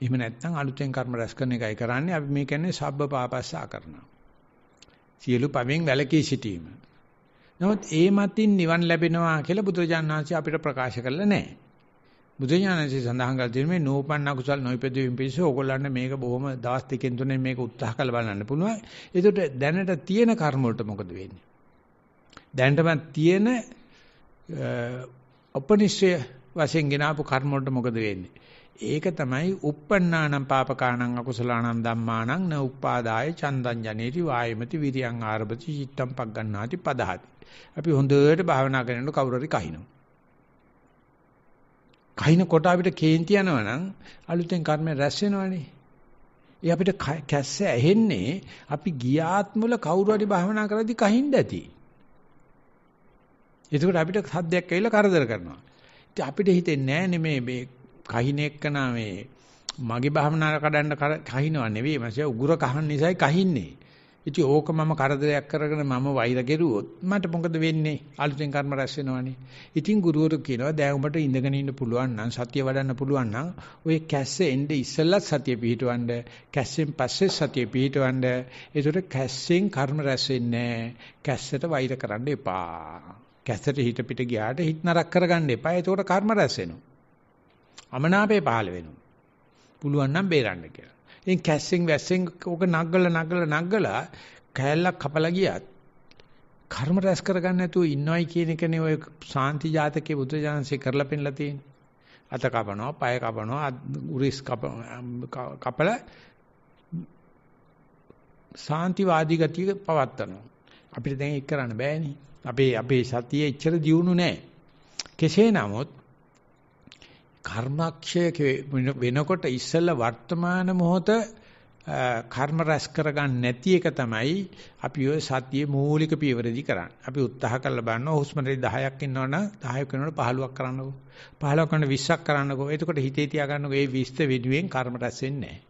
එහෙම නැත්නම් අලුතෙන් කර්ම රැස් කරන එකයි කරන්නේ. අපි මේ කියන්නේ සබ්බ පාපස්සා කරනවා. සියලු පවෙන් වැළකී සිටීම. නමුත් ඒ මතින් නිවන් ලැබෙනවා කියලා බුදුරජාණන් වහන්සේ අපිට ප්‍රකාශ කළා නැහැ. බුදුරජාණන් වහන්සේ සඳහන් කළ තියෙන මේ නෝපන්න කුසල් නොයිපදවීම පිණිස ඕගොල්ලන්ට මේක බොහොම දවස් දෙකෙන් තුනෙන් මේක උත්සාහ කරලා බලන්න පුළුවන්. ඒකට දැනට තියෙන කර්ම වලට මොකද වෙන්නේ? දැනටමත් තියෙන අපනිශ්චය වශයෙන් ගෙනාපු කර්ම වලට මොකද වෙන්නේ? ඒක තමයි uppannānaṁ pāpakānaṁ akusalaṇaṁ dhammānaṁ na uppādāya chandaṁ janeti vāyamati viriyaṁ ārabati cittaṁ paggannāti padahati. අපි හොඳට භාවනා කරනකොට කවුරු හරි කහිනවා. කහින කොට අපිට කේන්ති යනවනම් අලුතෙන් කර්මය රැස් වෙනවනේ. ඒ අපිට කැස්ස ඇහෙන්නේ අපි ගියාත්මල කවුරු හරි භාවනා කරද්දි කහින්ද ඇති. එතකොට අපිට සද්දයක් ඇවිල්ලා කරදර කරනවා. ඉතින් අපිට හිතෙන්නේ නැහැ මේ මේ කහින එක්කන මේ මගේ භාවනාව කඩන්න කහිනව නෙවෙයි මාසේ උගුර කහන නිසායි කහින්නේ. ඉතින් ඕක මම කරදරයක් කරගෙන මම වෛර කෙරුවොත් මට මොකද වෙන්නේ? අලුතෙන් කර්ම රැස් වෙනවනේ. ඉතින් ගුරුවරු කියනවා දැන් උඹට ඉඳගෙන ඉන්න පුළුවන් නම් සතිය වඩන්න පුළුවන් නම් ඔය කැස්සේ එnde ඉස්සෙල්ලත් සතිය පිහිටවන්න, කැස්සෙන් පස්සේ සතිය පිහිටවන්න. ඒකට කැස්සෙන් කර්ම රැස් වෙන්නේ කැස්සට වෛර කරන්න එපා. කැසට හිට පිට ගියාට හිත නරක කරගන්න එපා. ඒතකොට කර්ම රැස් වෙනවා. අමනාපේ පහළ වෙනවා. පුළුවන් නම් බේරන්න කියලා. ඉතින් කැස්සෙන් වැස්සෙන් ඕක නග්ගල නග්ගල නග්ගලා කැලලක් කපලා ගියත් කර්ම රැස් කරගන්න නැතුව ඉන්නවයි කියන එකනේ ඔය සාන්ති ජාතකයේ බුද්ධ ජානසේ කරලා පෙන්නලා තියෙන්නේ. අත කපනවා, පය කපනවා, උරිස් කපල සාන්තිවාදී ගතිය පවත්නවා. අපිට දැන් ඒක කරන්න බෑනේ. අපේ අපේ සතියේ ඉච්ඡර දියුණු නැහැ. කෙසේ නමුත් කර්මක්ෂය වෙනකොට ඉස්සෙල්ලා වර්තමාන මොහොත කර්ම රැස් කරගන්න නැති එක තමයි අපි ඔය සතියේ මූලික පියවරදී කරන්නේ. අපි උත්සාහ කරලා බලනවා හුස්ම රේ 10ක් ඉන්නවනම් 10ක් වෙනකොට 15ක් කරන්නකෝ. 15ක් කරනකොට 20ක් කරන්නකෝ. එතකොට හිතේ තියාගන්නකෝ මේ 20 වෙනුවෙන් කර්ම රැස් වෙන්නේ නැහැ.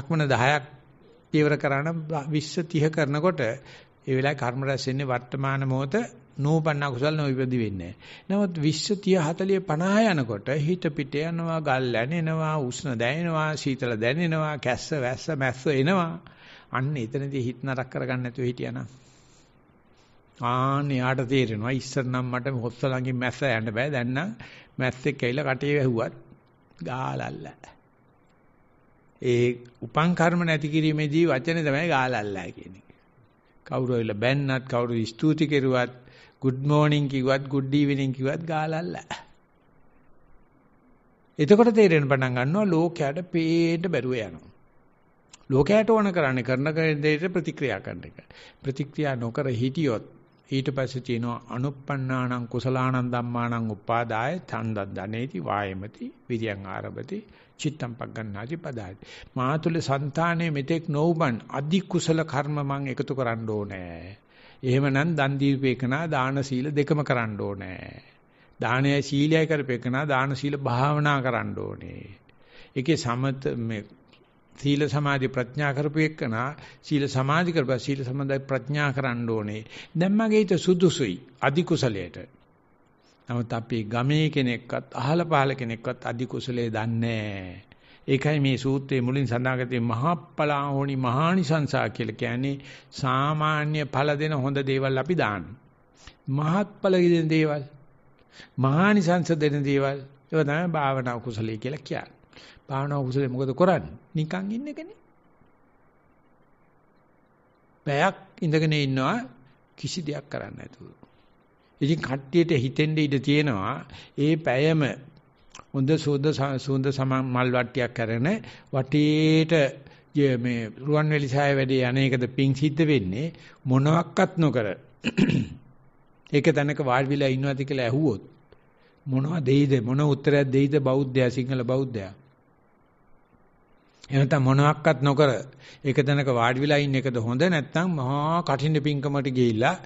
සක්මන 10ක් පියවර කරානම් 20 30 කරනකොට ඒ වෙලාවේ කර්ම රැස් වෙන්නේ වර්තමාන මොහොත නූපන්න කුසල නොවිපදි වෙන්නේ. නමුත් 20 30 40 50 යනකොට හිත පිට යනවා, ගල් ඇනෙනවා, උෂ්ණ දැනෙනවා, සීතල දැනෙනවා, කැස්ස වැස්ස මැස්ස එනවා. අන්න එතනදී හිත නරක කරගන්න නැතුව හිටියානම් ආන්නේ යාට තේරෙනවා ඉස්සර නම් මට හොස්ස ළඟින් මැස්ස යන්න බෑ දැන් නම් මැස්සෙක් ඇවිල්ලා කටේ වැහුවත් ගාලල්ල ඒ උපං කර්ම නැති කිරීමේදී වචනේ තමයි ගාලල්ලා කියන්නේ කවුරු ඇවිල්ලා බැන්නත් කවුරු ස්තුති කෙරුවත් good morning කිව්වත් good evening කිව්වත් ගාලල්ල. එතකොට තේරෙන පටන් ගන්නවා ලෝකයට පේන්න බැරුව යනවා. ලෝකයට ඕන කරන්නේ කරන දෙයට ප්‍රතික්‍රියා කරන එක. ප්‍රතික්‍රියා නොකර හිටියොත් ඊට පස්සේ තියෙනවා අනුප්පන්නානං කුසලානං ධම්මානං උපාදාය තණ්ඩ දනේති වායමති විරියං ආරභති චිත්තම් පග්ගණ්ණාති පදාති. මාතුල సంతානේ මෙතෙක් නොඋබන් අදි කුසල කර්ම මං එකතු කරන්න ඕනේ. එහෙමනම් දන් දීපේකනා දාන සීල දෙකම කරන්න ඕනේ. දානයයි සීලයයි කරපේකනා දාන සීල භාවනා කරන්න ඕනේ. ඒකේ සමත මේ සීල සමාධි ප්‍රඥා කරපු එක්කනා සීල සමාධි කරපුවා සීල සමාධි ප්‍රඥා කරන්න ඕනේ. දැන් මගේ හිත සුදුසුයි අදි කුසලයට. නමුත් අපේ ගමේ කෙනෙක්වත් අහල පහල කෙනෙක්වත් අදි කුසලයේ දන්නේ ඒකයි මේ සූත්‍රයේ මුලින් සඳහන් මහප්පලා හෝනි මහානිසංසා කියලා කියන්නේ සාමාන්‍ය ඵල දෙන හොඳ දේවල් අපි දානවා. මහත්ඵල දෙන දේවල් මහානිසංස දෙන දේවල් ඒවා තමයි භාවනා කුසලයේ කියලා කියන්නේ. භාවනා කුසලයේ මොකද කරන්නේ? නිකන් ඉන්න එකනේ. බයක් ඉඳගෙන ඉන්නවා කිසි දෙයක් කරන්න නැතුව. ඉතින් කට්ටියට හිතෙන්න ඉඩ තියෙනවා ඒ පැයම හොඳ සුද්ධ සුන්ද සමන් මල් වට්ටියක් කරන වටේට මේ රුවන්වැලි සෑය වැඩේ අනේකද පිං සිද්ධ වෙන්නේ මොනවත් නොකර ඒක තැනක වාඩි වෙලා ඉන්නවාද කියලා ඇහුවොත් මොනවා දෙයිද මොන උත්තරයක් දෙයිද බෞද්ධයා සිංහල බෞද්ධයා එහෙනම් මොනවත් නොකර ඒක තැනක වාඩි වෙලා ඉන්න එකද හොඳ නැත්නම් මහා කටින් පිංකමට ගිහිල්ලා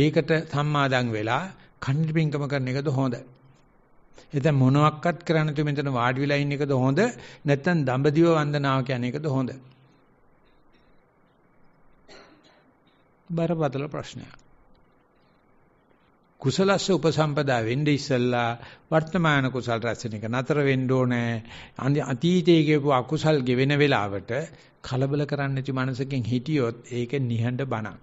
ඒකට සම්මාදන් වෙලා කණ්ඩිපින්කම කරන එකද හොඳ? එතෙන් මොනවත්ක්වත් කරන්න තු මෙතන වාඩි වෙලා ඉන්න එකද හොඳ? නැත්නම් දඹදිව වන්දනාව කියන එකද හොඳ? බරපතල ප්‍රශ්නයක්. කුසලස්ස උපසම්පදා වෙන්නේ ඉස්සල්ලා වර්තමාන කුසල් රැස්වෙන එක නතර වෙන්න ඕනේ. අතීතයේ කියපු අකුසල් ගෙවෙන වෙලාවට කලබල කරන්න නැති මනසකින් හිටියොත් ඒක නිහඬ බණක්.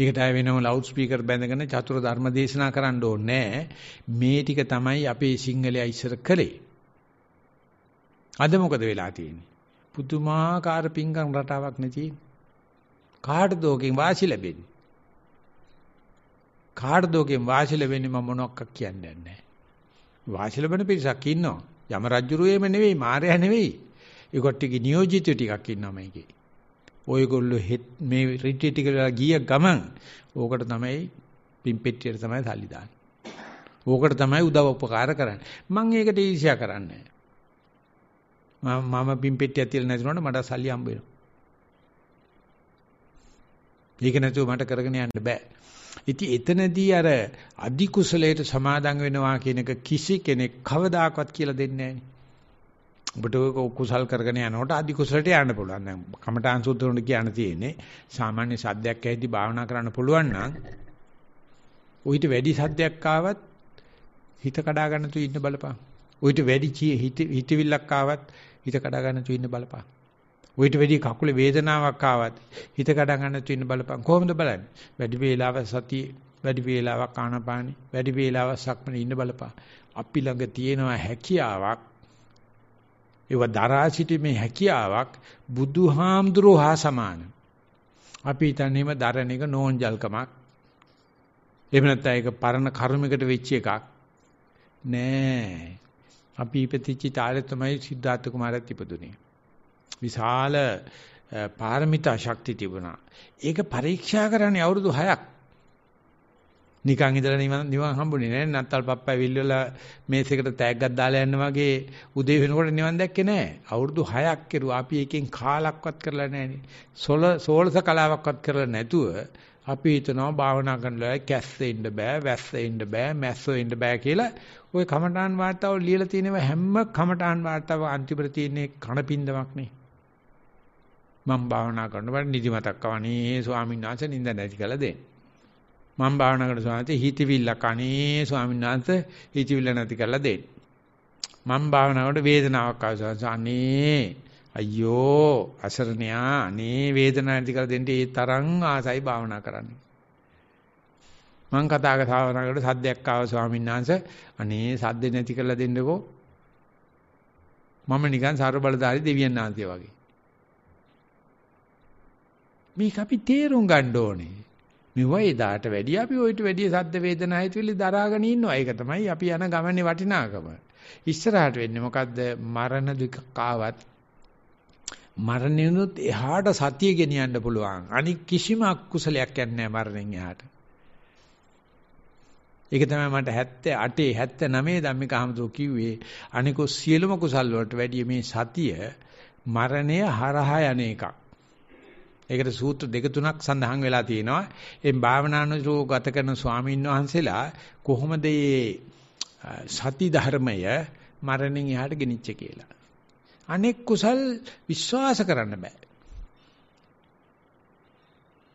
ඒකට ආය වෙනම ලවුඩ් ස්පීකර් බැඳගෙන චතුර ධර්ම දේශනා කරන්න ඕනේ මේ ටික තමයි අපේ සිංහලයා ඉස්සර කළේ. අද මොකද වෙලා තියෙන්නේ? පුදුමාකාර පිංගම් රටාවක් නැති කාටද ඕකෙන් වාසි ලැබෙන්නේ? කාටද ඕකෙන් වාසි ලැබෙන්නේ මම මොනවක් කියන්නේ නැහැ. වාසි ලැබෙන පිරිසක් ඉන්නවා. යම රජුරුවේම නෙවෙයි, මාරයා නෙවෙයි. ඒකට ටික නියෝජිතයෝ ටිකක් ඉන්නවා මේකේ. ඔයගොල්ලෝ මේ රිට්‍රීට් එකට ගිය ගමන් ඕකට තමයි පිම්පෙට්ටියට තමයි සල්ලි දාන්නේ. ඕකට තමයි උදව් උපකාර කරන්නේ. මම ඒකට ඊර්ෂ්‍යා කරන්නේ නැහැ. මම මම පිම්පෙට්ටියක් තියලා නැතිනොට මට සල්ලි හම්බ වෙනවා. ඒක නැතුව මට කරගෙන යන්න බෑ. ඉතින් එතනදී අර අදි කුසලයට සමාදන් වෙනවා කියන එක කිසි කෙනෙක් කවදාකවත් කියලා දෙන්නේ නැහැ. ඔබට කුසල් කරගෙන යනකොට අධි කුසලට යන්න පුළුවන්. දැන් කමඨාන් සූත්‍ර වල කියන්න තියෙන්නේ සාමාන්‍ය සද්දයක් ඇහිදී භාවනා කරන්න පුළුවන් නම් උහිට වැඩි සද්දයක් ආවත් හිත කඩා ගන්න තු ඉන්න බලපං. උහිට වැඩි හිත හිතවිල්ලක් ආවත් හිත කඩා ගන්න තු ඉන්න බලපං. උහිට වැඩි කකුලේ වේදනාවක් ආවත් හිත කඩා ගන්න තු ඉන්න බලපං. කොහොමද බලන්නේ? වැඩි වේලාව සතිය, වැඩි වේලාවක් ආනාපානෙ, වැඩි වේලාවක් සක්මනේ ඉන්න බලපං. අපි ළඟ තියෙනවා හැකියාවක් ඒව දරා සිටීමේ හැකියාවක් බුදුහාමුදුරෝ හා සමාන. අපි හිතන්නේම දරණ එක නෝන්ජල්කමක්. එහෙම නැත්නම් ඒක පරණ කර්මයකට වෙච්ච එකක්. නෑ. අපි ඉපතිච්ච තාලේ තමයි සිද්ධාර්ථ කුමාරයත් ඉපදුනේ. විශාල පාරමිතා ශක්තිය තිබුණා. ඒක පරීක්ෂා කරන්නේ අවුරුදු 6ක්. නිකන් ඉඳලා නිවන් නිවන් හම්බුනේ නෑ නත්තල් පප්පා විල්වල මේසෙකට තෑග්ගක් දාලා යන්න වගේ උදේ වෙනකොට නිවන් දැක්කේ නෑ අවුරුදු 6ක් කෙරුවා අපි එකෙන් කාලක්වත් කරලා නෑනේ සොල සෝලස කලාවක්වත් කරලා නැතුව අපි හිතනවා භාවනා කරනවා කැස්සේ ඉන්න බෑ වැස්සේ ඉන්න බෑ මැස්සෝ ඉන්න බෑ කියලා ওই කමඨාන් වාර්තාව ලියලා තියෙනවා හැම කමඨාන් වාර්තාව අන්තිමට තියෙන්නේ කණපින්දමක් නේ මම භාවනා කරනකොට නිදිමතක් අවනේ ස්වාමීන් වහන්සේ නින්ද නැති කළ දෙන්නේ මම භාවනා කරන ස්වාමීන් හිතවිල්ල කනේ ස්වාමීන් වහන්සේ හිතවිල්ල නැති කරලා දෙන්න. මම භාවනාවට වේදනාවක් ආවා අනේ අයියෝ අසරණයා අනේ වේදනාවක් නැති කරලා දෙන්න ඒ තරම් ආසයි භාවනා කරන්නේ. මං කතා කරනකොට සද්දයක් ආවා ස්වාමීන් වහන්සේ අනේ සද්ද නැති කරලා දෙන්නකෝ මම නිකන් සර්ව බලධාරී දෙවියන් වහන්සේ වගේ මේක අපි තේරුම් ගන්න ඕනේ මෙව එදාට වැඩිය අපි ඔයිට වැඩිය සද්ද වේදනා හිතවිලි දරාගෙන ඉන්නවා. ඒක තමයි අපි යන ගමනේ වටිනාකම. ඉස්සරහට වෙන්නේ මොකද්ද? මරණ දුකාවත් මරණයනොත් එහාට සතිය ගෙනියන්න පුළුවන්. අනික කිසිම අකුසලයක් යන්නේ නැහැ මරණයෙන් එහාට. ඒක තමයි මට 78 79 ධම්මික හමුදෝ කිව්වේ අනිකෝ සියලුම කුසල් වලට වැඩිය මේ සතිය මරණය හරහා යන එකක්. ඒකට සූත්‍ර දෙක තුනක් සඳහන් වෙලා තියෙනවා. එම් භාවනානුරූපව ගත කරන ස්වාමීන් වහන්සේලා කොහොමද මේ සති ධර්මය මරණින් එහාට ගෙනිච්ච කියලා. අනෙක් කුසල් විශ්වාස කරන්න බෑ.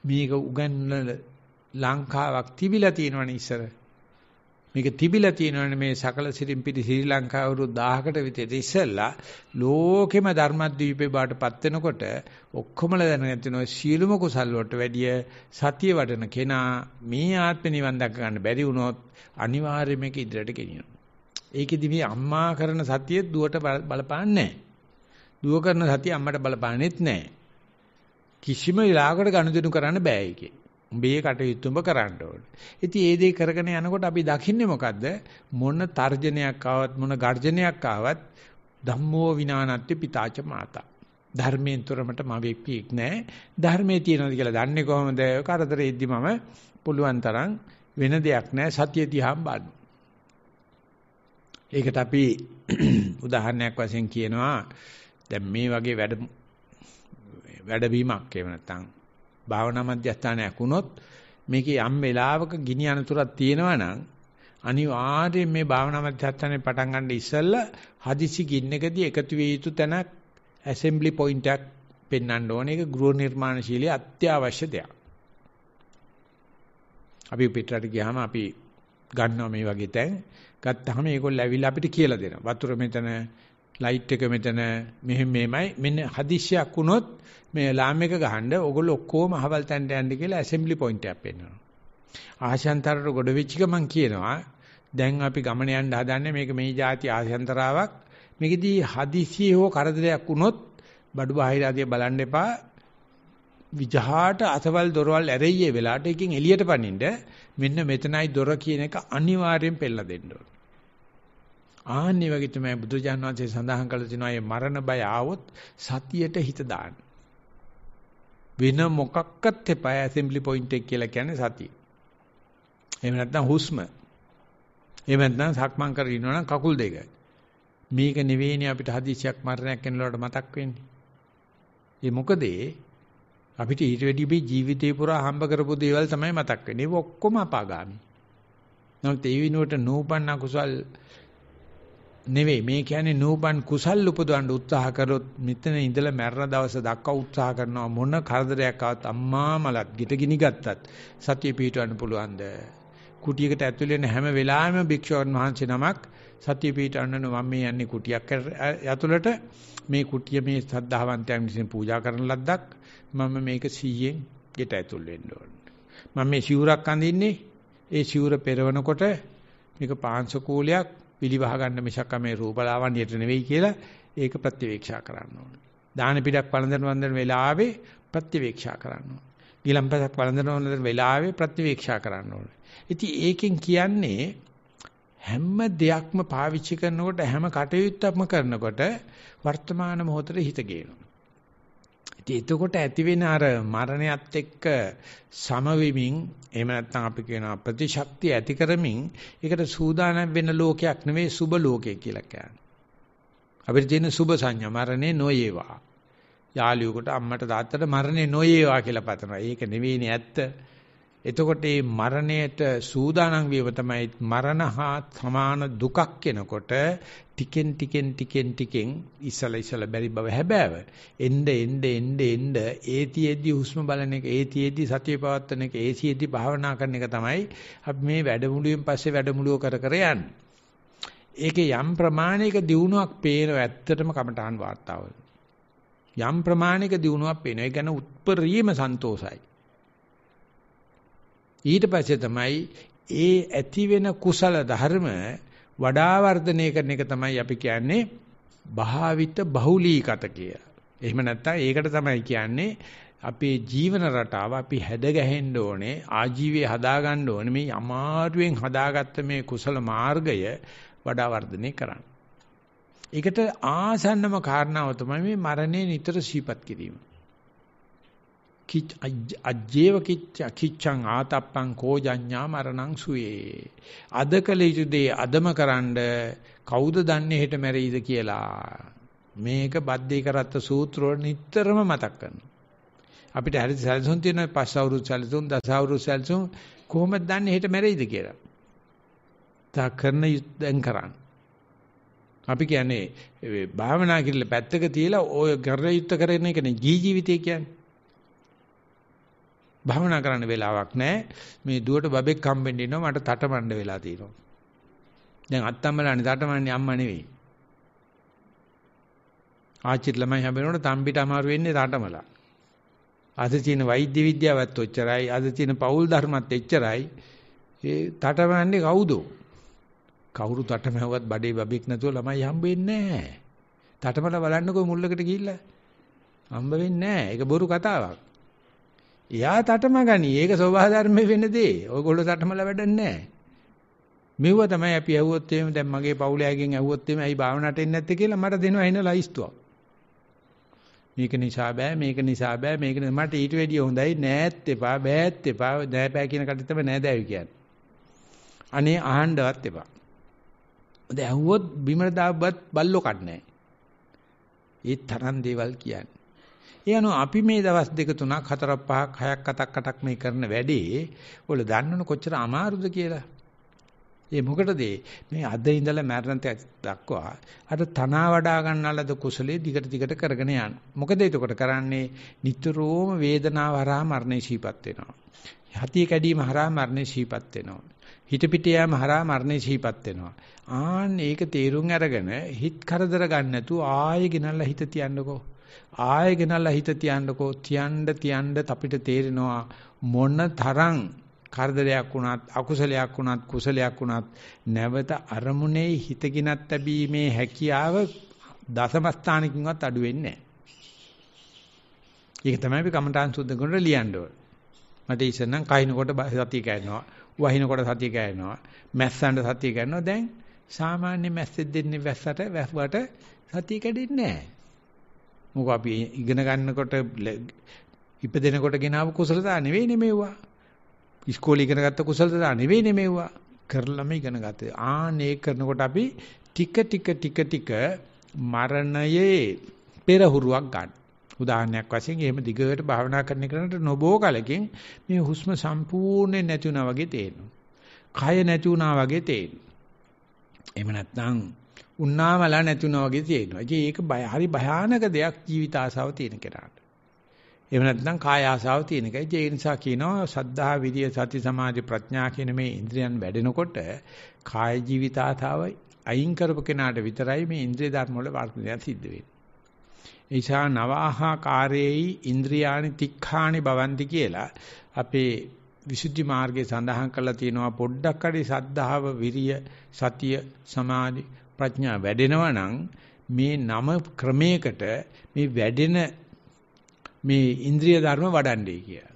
මේක උගන්වන ලංකාවක් තිබිලා තියෙනවනේ ඉස්සර. මේක තිබිලා තියෙනවනේ මේ සකල සිරිම්පිටි ශ්‍රී ලංකාව වරු 1000කට විතර ඉස්සෙල්ලා ලෝකෙම ධර්මද්වීපේ බාටපත් වෙනකොට ඔක්කොමලා දැනගෙන ඔය සීලුම කුසල් වලට වැඩිය සතිය වඩන කෙනා මේ ආත්ම නිවන් දක්ක ගන්න බැරි වුණොත් අනිවාර්යයෙන් මේක ඉදිරියට ගෙනියනවා. ඒකෙදි මේ අම්මා කරන සතිය දුවට බලපාන්නේ නැහැ. දුව කරන සතිය අම්මට බලපාන්නේත් නැහැ. කිසිම වෙලාවකට ගනුදෙනු කරන්න බෑ ඒකේ. උඹේ කටයුතුඹ කරන්න ඕනේ. ඉතින් මේ දේ කරගෙන යනකොට අපි දකින්නේ මොකද්ද? මොන තර්ජනයක් ආවත් මොන ගර්ජනයක් ආවත් ධම්මෝ විනානත්ති පිතාච මාතා. ධර්මයෙන් තුරමට මම වෙප්පියෙක් නෑ. ධර්මයේ තියෙනවද කියලා දන්නේ කොහොමද? කරදරෙද්දි මම පුළුවන් තරම් වෙන දෙයක් නෑ සතිය දිහාම බලන්න. ඒකට අපි (clears throat) උදාහරණයක් වශයෙන් කියනවා දැන් මේ වගේ වැඩ වැඩ වීමක් එහෙම නැත්නම් භාවනා මධ්‍යස්ථානයක් වුණොත් මේකේ යම් වෙලාවක ගිනි අනතුරක් තියෙනවා නම් අනිවාර්යයෙන් මේ භාවනා මධ්‍යස්ථානේ පටන් ගන්න ඉස්සෙල්ලා හදිසි ගින්නකදී එකතු විය යුතු තැනක් ඇසෙම්බලි පොයින්ට් එකක් පෙන්වන්න ඕනේ. ඒක ගෘහ නිර්මාණශීලී අත්‍යවශ්‍ය දෙයක්. අපි පිටරට ගියාම අපි ගන්නවා මේ වගේ තැන්. ගත්තාම මේගොල්ලෝ ඇවිල්ලා අපිට කියලා දෙනවා. වතුර මෙතන ලයිට් එක මෙතන මෙහෙම මෙහෙමයි මෙන්න හදිස්සියක් වුණොත් මේ ලාම් එක ගහන්න ඕගොල්ලෝ ඔක්කොම අහවල් තැනට යන්න කියලා ඇසෙම්බලි පොයින්ට් එකක් පෙන්වනවා. ආශාන්තරට ගොඩ වෙච්ච ගමන් කියනවා දැන් අපි ගමන යන්න හදන්නේ මේක මේ જાති ආශාන්තරාවක්. මේකෙදී හදිස්සිය හෝ කරදරයක් වුණොත් බඩු බාහිරාදී බලන්න එපා. විජහාට අසවල් දොරවල් ඇරෙయ్యේ වෙලාවට එකකින් එළියට පනින්න මෙන්න මෙතනයි දොර කියන එක අනිවාර්යෙන් පෙළලා දෙන්න ඕනේ. ආන්නේ වගේ තමයි බුදුජාණන් වහන්සේ සඳහන් කළ තියෙනවා මේ මරණ බය ආවොත් සතියට හිත දාන්න. වෙන මොකක්වත් එපා ඇසෙම්බලි පොයින්ට් එක කියලා කියන්නේ සතිය. එහෙම නැත්නම් හුස්ම. එහෙම නැත්නම් සක්මන් කරගෙන ඉන්නවනම් කකුල් දෙක. මේක නෙවෙයිනේ අපිට හදිසියක් මරණයක් වෙනකොට මතක් වෙන්නේ. ඒ මොකද අපිට ඊට වැඩි මේ ජීවිතේ පුරා හම්බ කරපු දේවල් තමයි මතක් වෙන්නේ. ඔක්කොම අපාගාමි. නමුත් ඒ විනුවට නූපන්න කුසල් නෙවෙයි මේ කියන්නේ නූපන් කුසල් උපදවන්න උත්සාහ කරොත් මෙතන ඉඳලා මැරෙන දවස දක්වා උත්සාහ කරනවා මොන කරදරයක් ආවත් අම්මා මලත් ගිටගිනි ගත්තත් සතිය පිහිටවන්න පුළුවන්ද කුටියකට ඇතුළේ යන හැම වෙලාවෙම භික්ෂුන් වහන්සේ නමක් සතිය පිහිටවන්න මම මේ යන්නේ කුටියක් ඇතුළට මේ කුටිය මේ සද්ධාවන්තයන් විසින් පූජා කරන ලද්දක් මම මේක 100ෙන් ගෙට ඇතුල් වෙන්න ඕන මම මේ සිවුරක් අඳින්නේ ඒ සිවුර පෙරවනකොට මේක පාංශකූලයක් පිළිවහ ගන්න මිසක් මේ රූපලාවන්‍යයට නෙවෙයි කියලා ඒක ප්‍රතිවීක්ෂා කරන්න ඕනේ. දාන පිටක් වළඳන වන්දන වෙලාවේ ප්‍රතිවීක්ෂා කරන්න ඕනේ. ගිලම්පසක් වළඳන වන්දන වෙලාවේ ප්‍රතිවීක්ෂා කරන්න ඕනේ. ඉතින් ඒකෙන් කියන්නේ හැම දෙයක්ම පාවිච්චි කරනකොට හැම කටයුත්තක්ම කරනකොට වර්තමාන මොහොතේ හිත ගේනවා. ඉතින් එතකොට ඇති වෙන අර මරණයත් එක්ක සමවිමින් එහෙම නැත්නම් අපි කියනවා ප්‍රතිශක්තිය ඇති කරමින් ඒකට සූදානම් වෙන ලෝකයක් නෙවෙයි සුබ ලෝකයක් කියලා කියන්නේ. අපිට තියෙන සුබ සංඥා මරණේ නොයේවා. යාළුවෙකුට අම්මට තාත්තට මරණේ නොයේවා කියලා පතනවා. ඒක නෙවෙයිනේ ඇත්ත. එතකොට මේ මරණයට සූදානම් වීම තමයි මරණ හා සමාන දුකක් කෙනකොට ටිකෙන් ටිකෙන් ටිකෙන් ටිකෙන් ඉසල ඉසල බැරි බව හැබෑව. එnde එnde එnde එnde ඒතියෙදි හුස්ම බලන එක ඒතියෙදි සතිය පවත්වන එක ඒසියෙදි භාවනා කරන එක තමයි අපි මේ වැඩමුළුවෙන් පස්සේ වැඩමුළුව කර කර යන්නේ. ඒකේ යම් ප්‍රමාණයක දියුණුවක් පේනවා ඇත්තටම කමඨාන් වාර්තාවල. යම් ප්‍රමාණයක දියුණුවක් පේනවා. ඒ කියන්නේ උත්පරීම සන්තෝෂයි. ඊට පස්සේ තමයි ඒ ඇති වෙන කුසල ධර්ම වඩා වර්ධනය කරන එක තමයි අපි කියන්නේ භාවිත බහුලීගත කියලා. එහෙම නැත්නම් ඒකට තමයි කියන්නේ අපේ ජීවන රටාව අපි හැදගැහෙන්න ඕනේ ආජීවය හදාගන්න ඕනේ මේ අමාරුවෙන් හදාගත්ත මේ කුසල මාර්ගය වඩා වර්ධනය කරන්න. ඒකට ආසන්නම කාරණාව තමයි මේ මරණය නිතර සීපත් කිරීම. අජ්ජේව කිච්ච කිච්ඡං ආතප්පං කෝජඤ්ඤා මරණං සුවේ අද කළ යුතු දේ අදම කරන්ඩ කවුද දන්නේ හෙට මැරෙයිද කියලා මේක බද්දේ කරත්ත සූත්‍ර වල නිතරම මතක් කරනවා අපිට හරි සැලසුම් තියෙන පස් අවුරුදු සැලසුම් දස අවුරුදු සැලසුම් කොහොමද දන්නේ හෙට මැරෙයිද කියලා තා කරන දැන් කරන්න අපි කියන්නේ භාවනා කිරීලා පැත්තක තියලා ඔය කර යුත්තේ කරන එකනේ ජී ජීවිතය කියන්නේ භවනා කරන්න වෙලාවක් නැහැ. මේ දුවට බබෙක් හම්බෙන්න ඉන්නවා මට තටමඬ වෙලා තියෙනවා. දැන් අත්තම්මලානේ තටමන්නේ අම්මා නෙවෙයි. ආච්චිට ළමයි හැමෝට තම්බිට අමාරු වෙන්නේ තටමලා. අද තියෙන වෛද්‍ය විද්‍යාවත් ඔච්චරයි, අද තියෙන පෞල් ධර්මත් එච්චරයි. ඒ තටමන්නේ කවුද? කවුරු තටමැව්වත් බඩේ බබෙක් නැතුව ළමයි හම්බෙන්නේ නැහැ. තටමලා බලන්නකෝ මුල්ලකට ගිහිල්ලා. හම්බ වෙන්නේ නැහැ. ඒක බොරු කතාවක්. එයා තටමගනි. ඒක සෝභාධර්ම වෙන දේ. ඔයගොල්ලෝ තටමලා වැඩක් නැහැ. මෙව තමයි අපි ඇහුවොත් එහෙම දැන් මගේ පවුලෑගෙන් ඇහුවොත් එහෙම ඇයි භාවනාවට එන්නේ නැත්තේ කියලා මට දෙනවා එන ලයිස්තුවක්. මේක නිසා බෑ මේක නිසා බෑ මේක නිසා මට ඊට වැඩිය හොඳයි නෑත් එපා බෑත් එපා නෑ බෑ කියන කට තමයි නෑදෑවි කියන්නේ. අනේ අහන්නවත් එපා. දැන් ඇහුවොත් බිමර දාබ්බත් බල්ලෝ කන්නේ. ඒ තරම් දේවල් කියන්නේ. ඒ අනුව අපි මේ දවස් දෙක තුනක් හතරක් පහක් හයක් අටක් අටක් මේ කරන වැඩේ ඔල දන්නවන කොච්චර අමාරුද කියලා. ඒ මොකටද මේ අද ඉඳලා මරණ දක්වා අර තනවා වඩා ගන්නලද කුසලයේ දිගට දිගට කරගෙන යන්න. මොකද එතකොට කරන්නේ නිතරම වේදනාව හරහා මරණේ ශීපත් වෙනවා. හතිය කැඩීම හරහා මරණේ ශීපත් වෙනවා. හිත පිට යාම හරහා මරණේ ශීපත් වෙනවා. ආන් ඒක තේරුම් අරගෙන හිත කරදර ගන්න නැතුව ආයෙ ගිනල්ලා හිත තියන්නකෝ. ආයෙ ගෙනල්ලා හිත තියන්නකෝ තියන්න තියන්න අපිට තේරෙනවා මොන තරම් කරදරයක් වුණත් අකුසලයක් වුණත් කුසලයක් වුණත් නැවත අරමුණේ හිත ගිනත් ලැබීමේ හැකියාව දසම ස්ථානකින්වත් අඩු වෙන්නේ නැහැ. ඒක තමයි අපි කමඨාන් සුද්ධ කරනකොට ලියන්න ඕන. මට ඉස්සෙල්නම් කයින්කොට සතිය කැඩනවා, වහිනකොට සතිය කැඩනවා, මැස්සන්ට සතිය කැඩනවා. දැන් සාමාන්‍ය මැස්සෙක් දෙන්නේ වැස්සට වැස්සට සතිය කැඩෙන්නේ නැහැ. මොකද අපි ඉගෙන ගන්නකොට ඉපදෙනකොට ගෙනාවු කුසලතා නෙවෙයි මේවා. ඉස්කෝලේ ඉගෙන ගත්ත කුසලතා නෙවෙයි මේවා. කරලම ඉගෙන ගත්තේ. ආනේ කරනකොට අපි ටික ටික ටික ටික මරණයේ පෙරහුරුවක් ගන්න. උදාහරණයක් වශයෙන් එහෙම දිගට භාවනා කරන කෙනාට නොබෝ කලකින් මේ හුස්ම සම්පූර්ණයෙන් නැති වුණා වගේ තේරෙනවා. කය නැති වුණා වගේ තේරෙනවා. එහෙම නැත්නම් උන්නාමලා නැතුණා වගේ තියෙනවා. ඉතින් ඒක බය හරි භයානක දෙයක් ජීවිත ආසාව තියෙන කෙනාට. එහෙම නැත්නම් කාය ආසාව තියෙන කෙනෙක්. ඒ නිසා කියනවා සද්ධා විරිය සති සමාධි ප්‍රඥා කියන මේ ඉන්ද්‍රියන් වැඩෙනකොට කාය ජීවිත ආතාව අයින් කරපු කෙනාට විතරයි මේ ඉන්ද්‍රිය ධර්ම වල වර්ධනය සිද්ධ වෙන්නේ. ඒසා නවාහාකාරයේයි ඉන්ද්‍රියානි තික්ඛානි භවಂತಿ කියලා අපේ විසුද්ධි මාර්ගයේ සඳහන් කරලා තියෙනවා පොඩ්ඩක් හරි සද්ධාව විරිය සතිය සමාධි ප්‍රඥා වැඩෙනවා නම් මේ නම ක්‍රමයකට මේ වැඩෙන මේ ඉන්ද්‍රිය ධර්ම වඩන්නේ කියලා.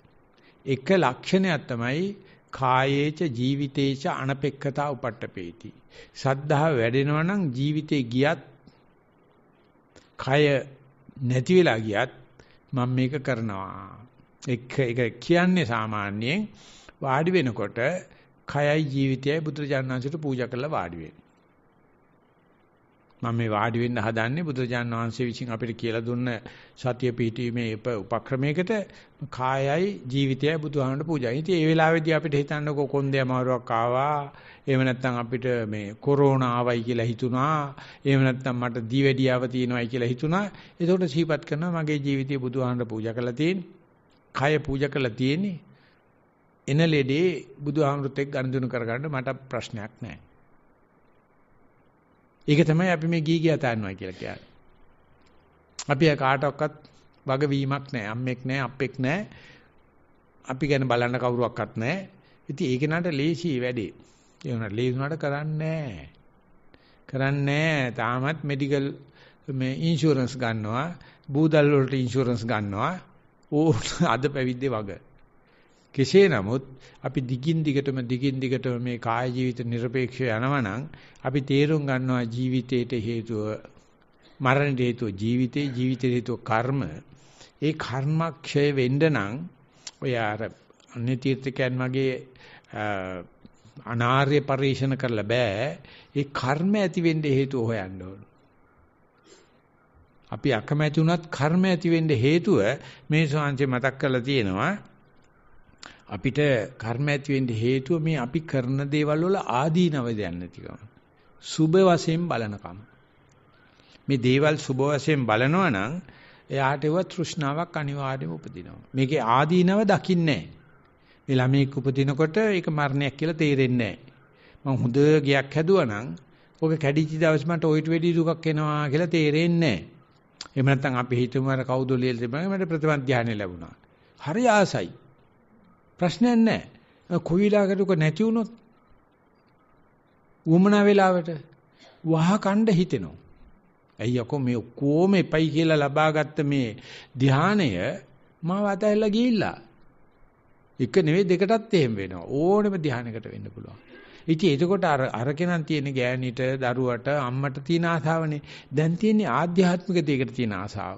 එක ලක්ෂණයක් තමයි කායේච ජීවිතේච අනපෙක්කතා උපට්ඨපේති. සද්ධා වැඩෙනවා නම් ජීවිතේ ගියත් කය නැති වෙලා ගියත් මම මේක කරනවා. එක එක කියන්නේ සාමාන්‍යයෙන් වාඩි වෙනකොට කයයි ජීවිතයයි බුදුරජාණන් වහන්සේට පූජා කරලා වාඩි මම මේ වාඩි වෙන්න හදන්නේ බුදුජාන් වහන්සේ විසින් අපිට කියලා දුන්න සතිය පිහිටීමේ උපක්‍රමයකට කායයි ජීවිතයයි බුදුහාමුදුරට පූජා. ඉතින් ඒ වෙලාවේදී අපිට හිතන්නකෝ කොන්දේ අමාරුවක් ආවා. එහෙම නැත්නම් අපිට මේ කොරෝනා ආවයි කියලා හිතුණා. එහෙම නැත්නම් මට දිවැඩියාව තියෙනවායි කියලා හිතුණා. ඒකට සිහිපත් කරනවා මගේ ජීවිතයේ බුදුහාමුදුරට පූජා කරලා තියෙන්නේ. කය පූජා කරලා තියෙන්නේ. එන ලෙඩේ බුදුහාමුදුරත් එක්ක ගනුදෙනු කරගන්න මට ප්‍රශ්නයක් නැහැ. ඒක තමයි අපි මේ ගී ගියා තාන්නවා කියලා කියන්නේ. අපි කාටවත් වගවීමක් නැහැ. අම්මෙක් නැහැ, අප්පෙක් නැහැ. අපි ගැන බලන්න කවුරුවක්වත් නැහැ. ඉතින් ඒක නට ලේසි වැඩේ. ඒ උනාට ලේසි උනාට කරන්නේ කරන්නේ තාමත් මෙඩිකල් මේ ඉන්ෂුරන්ස් ගන්නවා, බූදල් වලට ඉන්ෂුරන්ස් ගන්නවා. ඕ අද පැවිද්දේ වගේ කෙසේ නමුත් අපි දිගින් දිගටම දිගින් දිගටම මේ කාය ජීවිත নিরপেক্ষව යනවනම් අපි තේරුම් ගන්නවා ජීවිතයට හේතුව මරණයට හේතුව ජීවිතේ ජීවිතයට හේතුව කර්ම ඒ කර්මක්ෂය වෙන්න නම් ඔය අර අනේ තීර්ථකයන් වගේ අනාර්ය පරිශන කරලා බෑ ඒ කර්ම ඇති වෙන්න හේතුව හොයන්න ඕන අපි අකමැති වුණත් කර්ම ඇති වෙන්න හේතුව මේ ශාන්ති මතක් කරලා තියෙනවා අපිට කර්ම ඇති වෙන්න හේතුව මේ අපි කරන දේවල් වල ආදීනව දැන නැතිකම. සුබ වශයෙන් බලනකම. මේ දේවල් සුබ වශයෙන් බලනවා නම් එයාට ඒව තෘෂ්ණාවක් අනිවාර්යයෙන්ම උපදිනවා. මේකේ ආදීනව දකින්නේ මේ ළමයෙක් උපදිනකොට ඒක මරණයක් කියලා තේරෙන්නේ නැහැ. මං හොඳ ගයක් හැදුවා නම් ඔක කැඩිච්ච දවස් මට ඔයිට වෙඩි දුකක් එනවා කියලා තේරෙන්නේ නැහැ. එහෙම නැත්නම් අපි හිතමු අර කවුද ලියලා තිබුණා මට ප්‍රථම ධානය ලැබුණා. හරි ආසයි. ප්‍රශ්නයක් නැහැ. කොයි වෙලාවකට නැති වුණොත් උමනා වෙලාවට වහ කණ්ඩ හිතෙනවා. ඇයි යකෝ මේ ඔක්කොම එපයි කියලා ලබාගත්ත මේ ධානය මාව අතහැරලා ගිහිල්ලා. එක නෙවෙයි දෙකටත් එහෙම වෙනවා. ඕනෙම ධානයකට වෙන්න පුළුවන්. ඉතින් එතකොට අර අරකෙනම් තියෙන ගෑණිට දරුවට අම්මට තියෙන ආසාවනේ. දැන් තියෙන්නේ ආධ්‍යාත්මික දෙයකට තියෙන ආසාව.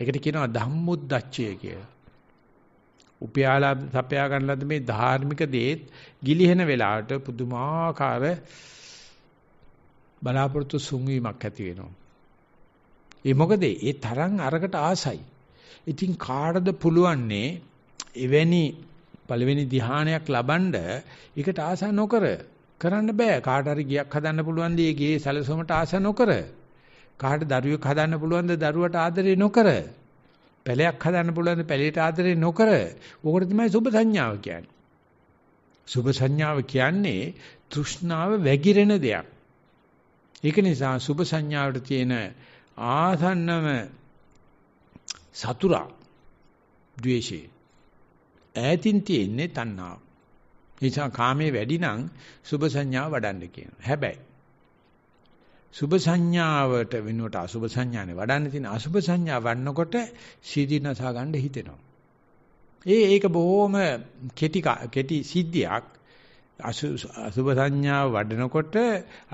ඒකට කියනවා ධම්මුද්දච්චය කියලා. උපයාලා සපයා ගන්න ලද මේ ධාර්මික දේත් ගිලිහෙන වෙලාවට පුදුමාකාර බලාපොරොත්තු සුන්වීමක් ඇති වෙනවා. ඒ මොකද ඒ තරම් අරකට ආසයි. ඉතින් කාටද පුළුවන්නේ එවැනි පළවෙනි ධ්‍යානයක් ලබනද ඒකට ආස නොකර කරන්න බෑ. කාට හරි ගියක් හදන්න පුළුවන් දී ඒ ගේ සැලසුමට ආස නොකර. කාට දරුවෙක් හදන්න පුළුවන් ද දරුවට ආදරේ නොකර. පැලයක් හදන්න පුළුවන් පැලයට ආදරේ නොකර ඕකට තමයි සුභ සංඥාව කියන්නේ. සුභ සංඥාව කියන්නේ තෘෂ්ණාව වැగిරෙන දෙයක්. ඒක නිසා සුභ සංඥාවට තියෙන ආසන්නම සතුරා ද්වේෂය. ඈතින් තියෙන්නේ තණ්හාව. නිසා කාමයේ වැඩි නම් සුභ සංඥාව වඩන්න කියනවා. හැබැයි සුභ සංඥාවට වෙනුවට අසුභ සංඥානේ වඩන්න තියෙන අසුභ සංඥා වඩනකොට සීදීනසා ගන්න හිතෙනවා. ඒ ඒක බොහොම කෙටි කෙටි සිද්ධියක්. අසුභ සංඥාව වඩනකොට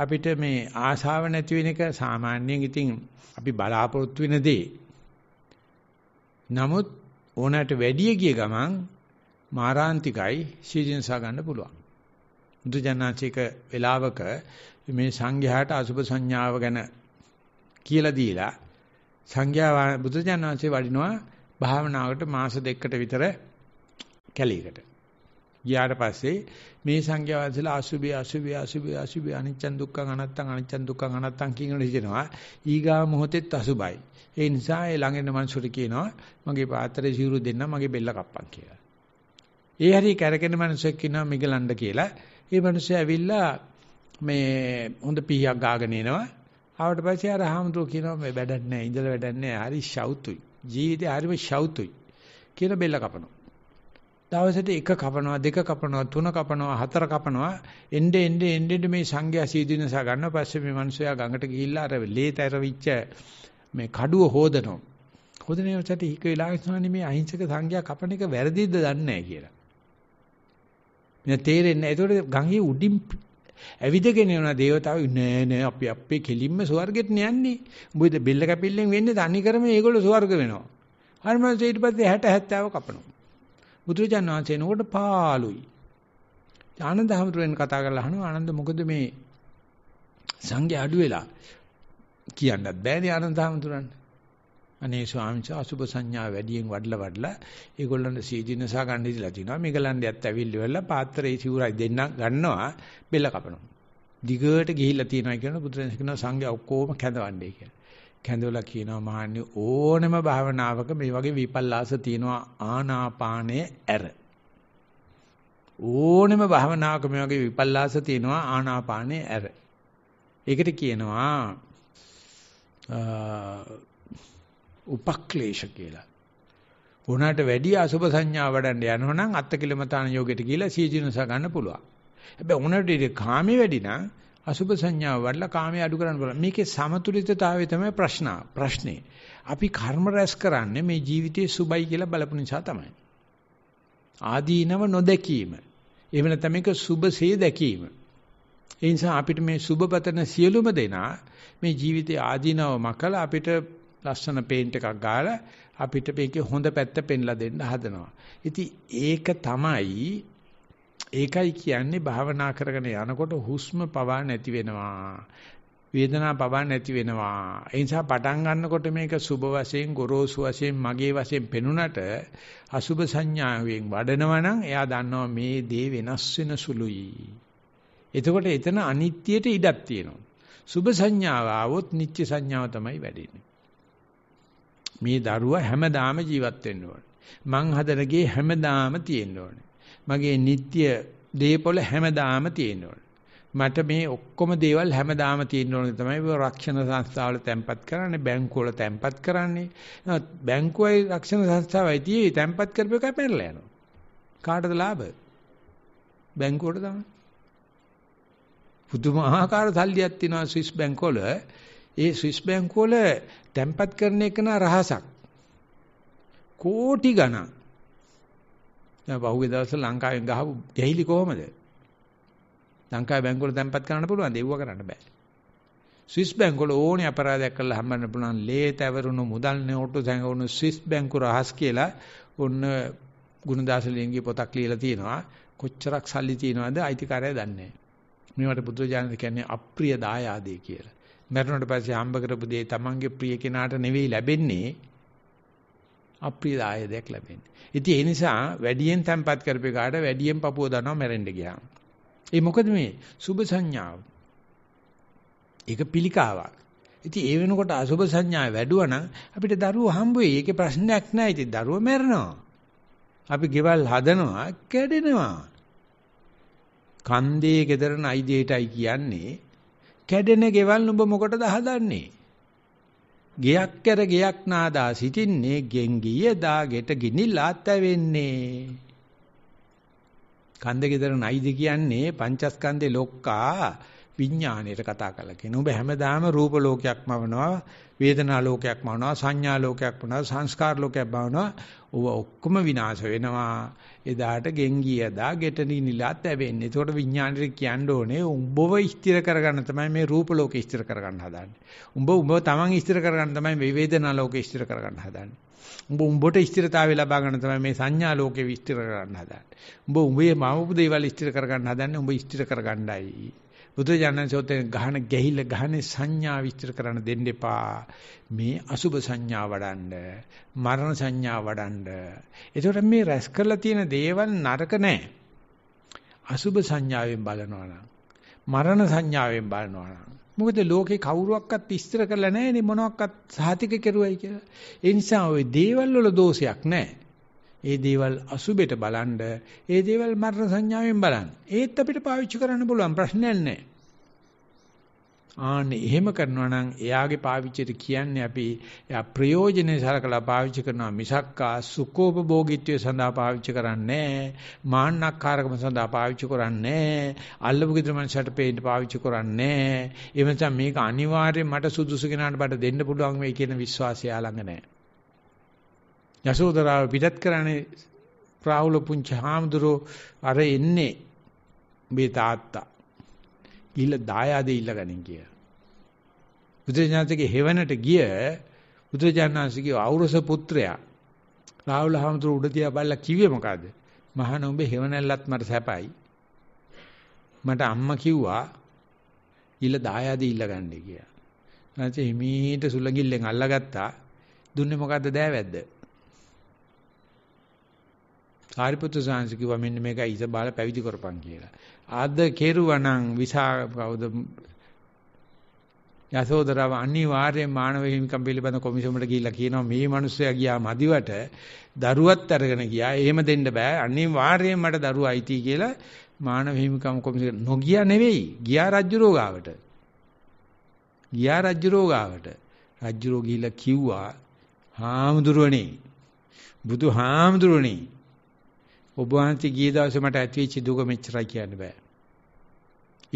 අපිට මේ ආශාව නැති වෙන එක සාමාන්‍යයෙන් ඉතින් අපි බලාපොරොත්තු වෙන දේ. නමුත් ඕනෑමට වැඩිය ගිය ගමන් මාරාන්තිකයි සීදීනසා ගන්න පුළුවන්. බුදුජානනාචික වෙලාවක මේ සංඝයාට අසුභ සංඥාව ගැන කියලා දීලා සංඝයා බුදුජාණන් වහන්සේ වඩිනවා භාවනාවකට මාස දෙකකට විතර කැලීකට. ගියාට පස්සේ මේ සංඝයා වහන්සේලා අසුභය අසුභය අසුභය අසුභය අනිච්චන් දුක්ඛං අනත්තං අනිච්චන් දුක්ඛං අනත්තං කියනකොට හිතෙනවා ඊගා මොහොතෙත් අසුභයි. ඒ නිසා ඒ ළඟ ඉන්න මනුස්සුර කියනවා මගේ පාත්‍රයේ සිවුරු දෙන්න මගේ බෙල්ල කප්පන් කියලා. ඒ හරි කැරකෙන මනුස්සෙක් ඉන්නවා මිගලන්න කියලා. ඒ මනුස්සයා ඇවිල්ලා මේ හොඳ පීයක් ගාගෙන එනවා. ආවට පස්සේ අර හාමුදුරුවෝ කියනවා මේ වැඩක් නැහැ, ඉඳලා වැඩක් නැහැ. හරි ෂවුතුයි. ජීවිතේ හරිම ෂවුතුයි. කියලා බෙල්ල කපනවා. දවසට එක කපනවා, දෙක කපනවා, තුන කපනවා, හතර කපනවා. එnde ende ende මේ සංඝයා සීදිනස ගන්න පස්සේ මේ මිනිස්සයා ගඟට ගිහිල්ලා අර ලේතර විච්ච මේ කඩුව හොදනවා. හොදනේ ඔතට හික වෙලා ඉස්සනනේ මේ අහිංසක සංඝයා කපන එක වැරදිද දන්නේ නැහැ කියලා. මම තේරෙන්නේ. ඒතකොට ගංගේ උඩින් ඇවිදගෙන යන දේවතාවු නෑ නෑ අපි අපේ කෙලින්ම ස්වර්ගෙට යන්නේ. උඹද බෙල්ල කැපිල්ලෙන් වෙන්නේ තනිකරම මේගොල්ලෝ ස්වර්ග වෙනවා. හරිමස ඊට පස්සේ 60 70ව කපනවා. බුදුරජාණන් වහන්සේ නෝකට පාළුයි. ආනන්ද හැමතුරෙන් කතා කරලා අහනවා ආනන්ද මොකද මේ සංඝය අඩු වෙලා කියන්නත් බෑනේ ආනන්ද හැමතුරන්ට. අනේ ස්වාමීන් වහන්සේ අසුබ සංඥා වැඩියෙන් වඩලා වඩලා ඒගොල්ලන් සීදීනසා ගන්න ඉඳලා තිනවා. මේගලන් දෙයත් ඇවිල්ලි වෙලා පාත්‍රයේ සිවුරයි දෙන්නක් ගන්නවා බෙල්ල කපනවා. දිගට ගිහිල්ලා තිනවා කියන බුදුරජාණන් කියනවා සංඝයා ඔක්කොම කැඳවන්නේ කියලා. කැඳවලා කියනවා මහන්නේ ඕනම භාවනාවක මේ වගේ විපල්ලාස තිනවා ආනාපානයේ ඇර. ඕනෙම භවනාක මේ වගේ විපල්ලාස තියෙනවා ආනාපානේ ඇර. ඒකට කියනවා උපක්ලේශ කියලා. ඕනකට වැඩි අසුබ සංඥා වඩන්න යනවනම් අත්කිලමතාන යෝගයට කියලා සීජිනස ගන්න පුළුවන්. හැබැයි ඕනකට කාමේ වැඩි නම් අසුබ සංඥාව වඩලා කාමයේ අඩු කරන්න බලන්න. මේකේ සමතුලිතතාවය තමයි ප්‍රශ්න. ප්‍රශ්නේ. අපි කර්ම රැස් කරන්නේ මේ ජීවිතයේ සුබයි කියලා බලපු නිසා තමයි. ආදීනව නොදැකීම. එහෙම නැත්නම් මේක සුබසේ දැකීම. ඒ නිසා අපිට මේ සුබපතන සියලුම දෙනා මේ ජීවිතයේ ආදීනව මකලා අපිට ලස්සන පේන්ට් එකක් ගාලා අපිට මේකේ හොඳ පැත්ත පෙන්ලා දෙන්න හදනවා. ඉතින් ඒක තමයි ඒකයි කියන්නේ භාවනා කරගෙන යනකොට හුස්ම පවා නැති වෙනවා. වේදනා පවා නැති වෙනවා. ඒ නිසා පටන් ගන්නකොට මේක සුබ වශයෙන්, ගොරෝසු වශයෙන්, මගේ වශයෙන් පෙනුනට අසුබ සංඥාවෙන් වඩනවා නම් එයා දන්නවා මේ දේ වෙනස් වෙන සුළුයි. එතකොට එතන අනිත්‍යයට ඉඩක් තියෙනවා. සුබ සංඥාව આવොත් නිත්‍ය සංඥාව තමයි වැඩෙන්නේ. මේ දරුවා හැමදාම ජීවත් වෙන්න ඕනේ. මං හදන ගේ හැමදාම තියෙන්න ඕනේ. මගේ නিত্য දේපොළ හැමදාම තියෙන්න ඕනේ. මට මේ ඔක්කොම දේවල් හැමදාම තියෙන්න ඕනේ තමයි ඔය රක්ෂණ සංස්ථාවල තැම්පත් කරන්නේ බැංකුවල තැම්පත් කරන්නේ. බැංකුවයි රක්ෂණ සංස්ථාවයි තියෙයි තැම්පත් කරපු එකයි පැනලා යනවා. කාටද ලාභ? බැංකුවට තමයි. පුදුමාකාර සල්ලියක් තියෙනවා ස්විස් බැංකුවල. ඒ ස්විස් බැංකුව වල තැම්පත් කරන එකන රහසක්. කෝටි ගණන්. දැන් පහුගිය දවස්වල ලංකාවෙන් ගහපු ගැහිලි කොහමද? ලංකාවේ බැංකුවල තැම්පත් කරන්න පුළුවන් දෙව්ව කරන්න බෑ. ස්විස් බැංකුවල ඕනේ අපරාධයක් කරලා හම්බන්න පුළුවන් ලේ තැවරුණු මුදල් නෝට්ටු සැඟවුණු ස්විස් බැංකු රහස් කියලා ඔන්න ගුණදාස ලියන්ගේ පොතක් ලියලා තියෙනවා. කොච්චරක් සල්ලි තියෙනවද අයිතිකාරය දන්නේ නැහැ. මේවට බුදුරජාණන් කියන්නේ අප්‍රිය දායාදේ කියලා. මැරුණට පස්සේ හම්බ කරපු දේ Tamange ප්‍රිය කෙනාට නෙවෙයි ලැබෙන්නේ අප්‍රිය ආය දෙයක් ලැබෙන්නේ. ඉතින් ඒ නිසා වැඩියෙන් තැම්පත් කරපේ කාට වැඩියෙන් පපුව දනවා මැරෙන්න ගියාම. ඒ මොකද මේ සුභ සංඥාව. ඒක පිළිකාවක්. ඉතින් ඒ වෙනකොට අසුභ සංඥා වැඩුවා නම් අපිට දරුවෝ හම්බ වෙයි. ඒකේ ප්‍රශ්නයක් නැහැ. ඉතින් දරුවෝ මැරෙනවා. අපි ගෙවල් හදනවා, කැඩෙනවා. කන්දේ gedara නයිදේටයි කියන්නේ කැඩෙන ගෙවල් නුඹ මොකටද හදන්නේ? ගයක් කර ගයක් නාදා සිටින්නේ ගෙන් ගිය දාගෙට ගිනිලාත් වෙන්නේ. කන්ද ගෙදර නයිද කියන්නේ පංචස්කන්ධේ ලොක්කා විඥාණයට කතා කරලා කියනවා. ඔබ හැමදාම රූප ලෝකයක් මවනවා, වේදනා ලෝකයක් මවනවා, සංඥා ලෝකයක් මවනවා, සංස්කාර ලෝකයක් මවනවා. ඔබ ඔක්කොම විනාශ වෙනවා. එදාට ගෙන්ගියදා ගෙටනි නිලාත් ඇවෙන්නේ. ඒකට විඥාණයට කියන්න ඕනේ උඹව ස්ථිර කරගන්න තමයි මේ රූප ලෝකෙ ස්ථිර කරගන්න හදන්නේ. උඹ උඹ තමන් ස්ථිර කරගන්න තමයි මේ වේදනා ලෝකෙ ස්ථිර කරගන්න හදන්නේ. උඹ උඹට ස්ථිරතාවය ලබා ගන්න තමයි මේ සංඥා ලෝකෙ විස්තර කරන්න හදන්නේ. උඹ උඹේ මාමුපු දේවල් ස්ථිර කරගන්න හදන්නේ උඹ ස්ථිර කරගන්නයි. බුදුජානසෝත් ගහන ගැහිල්ල ගහනේ සංඥා විස්තර කරන්න දෙන්න එපා. මේ අසුබ සංඥා වඩන්න, මරණ සංඥා වඩන්න. ඒතකොට මේ රැස් කරලා තියෙන දේවල් නරක නෑ. අසුබ සංඥාවෙන් බලනවා නම්, මරණ සංඥාවෙන් බලනවා නම්. මොකද ලෝකේ කවුරුවක්වත් විස්තර කරලා නැහැ නේ මොනවත්වත් සාතික කෙරුවයි කියලා. ඒ නිසා ওই දේවල් වල දෝෂයක් නැහැ. ඒ දේවල් අසුබෙට බලන්න, ඒ දේවල් මරණ සංඥාවෙන් බලන්න. ඒත් අපිට පාවිච්චි කරන්න පුළුවන් ප්‍රශ්නයක් නැහැ. ආන්නේ එහෙම කරනවා නම් එයාගේ පාවිච්චියට කියන්නේ අපි එයා ප්‍රයෝජනේ සලකලා පාවිච්චි කරනවා මිසක්කා සුඛෝපභෝගීත්වය සඳහා පාවිච්චි කරන්නේ මාන්නක්කාරකම සඳහා පාවිච්චි කරන්නේ අල්ලපු ගෙදර මනසට පේන්න පාවිච්චි කරන්නේ එහෙම නැත්නම් මේක අනිවාර්යෙන් මට සුදුසු කෙනාට බඩ දෙන්න පුළුවන් වෙයි කියන විශ්වාසය ළඟ නැහැ යශෝදරාව පිටත් කරන්නේ රාහුල පුංචි හාමුදුරෝ අර එන්නේ මේ තාත්තා. ගිහිල්ලා දායාදේ ඉල්ලගනින් කියලා. බුදුරජාණන්සේගේ හෙවණට ගිය බුදුරජාණන්සේගේ අවුරුස පුත්‍රයා රාහුල හාමුදුරුව උඩ තියා බලලා කිව්වේ මොකද්ද? මහාන උඹේ හෙවණල්ලත් මට සැපයි. මට අම්මා කිව්වා ඊළ දායාදේ ඉල්ලගන්නේ කියලා. නැත්නම් හිමීට සුලඟිල්ලෙන් අල්ලගත්තා. දුන්නේ මොකද්ද දෑවැද්ද? සාරිපුත්‍ර සාංශ කිව්වා මෙන්න මේකයි ඉත බාල පැවිදි කරපන් කියලා. ආද කෙරුවනම් විසා කවුද යසෝදරාව අනිවාර්යෙන් මානව හිමිකම් පිළිබඳ කොමිසමට ගිහිල්ලා කියනවා මේ මිනිස්සයා ගියා මදිවට දරුවත් අරගෙන ගියා. එහෙම දෙන්න බෑ. අනිවාර්යෙන් මට දරුවා අයිති කියලා මානව හිමිකම් කොමිසම නොගියා නෙවෙයි. ගියා රජ්‍ය රෝගාවට. ගියා රජ්‍ය රෝගාවට. රජ්‍ය රෝගීලා කිව්වා හාමුදුරුවනේ බුදු හාමුදුරුවනේ ඔබ වහන්සේ ගිය දවසේ මට ඇතිවෙච්ච දුක මෙච්චරයි කියන්න බෑ.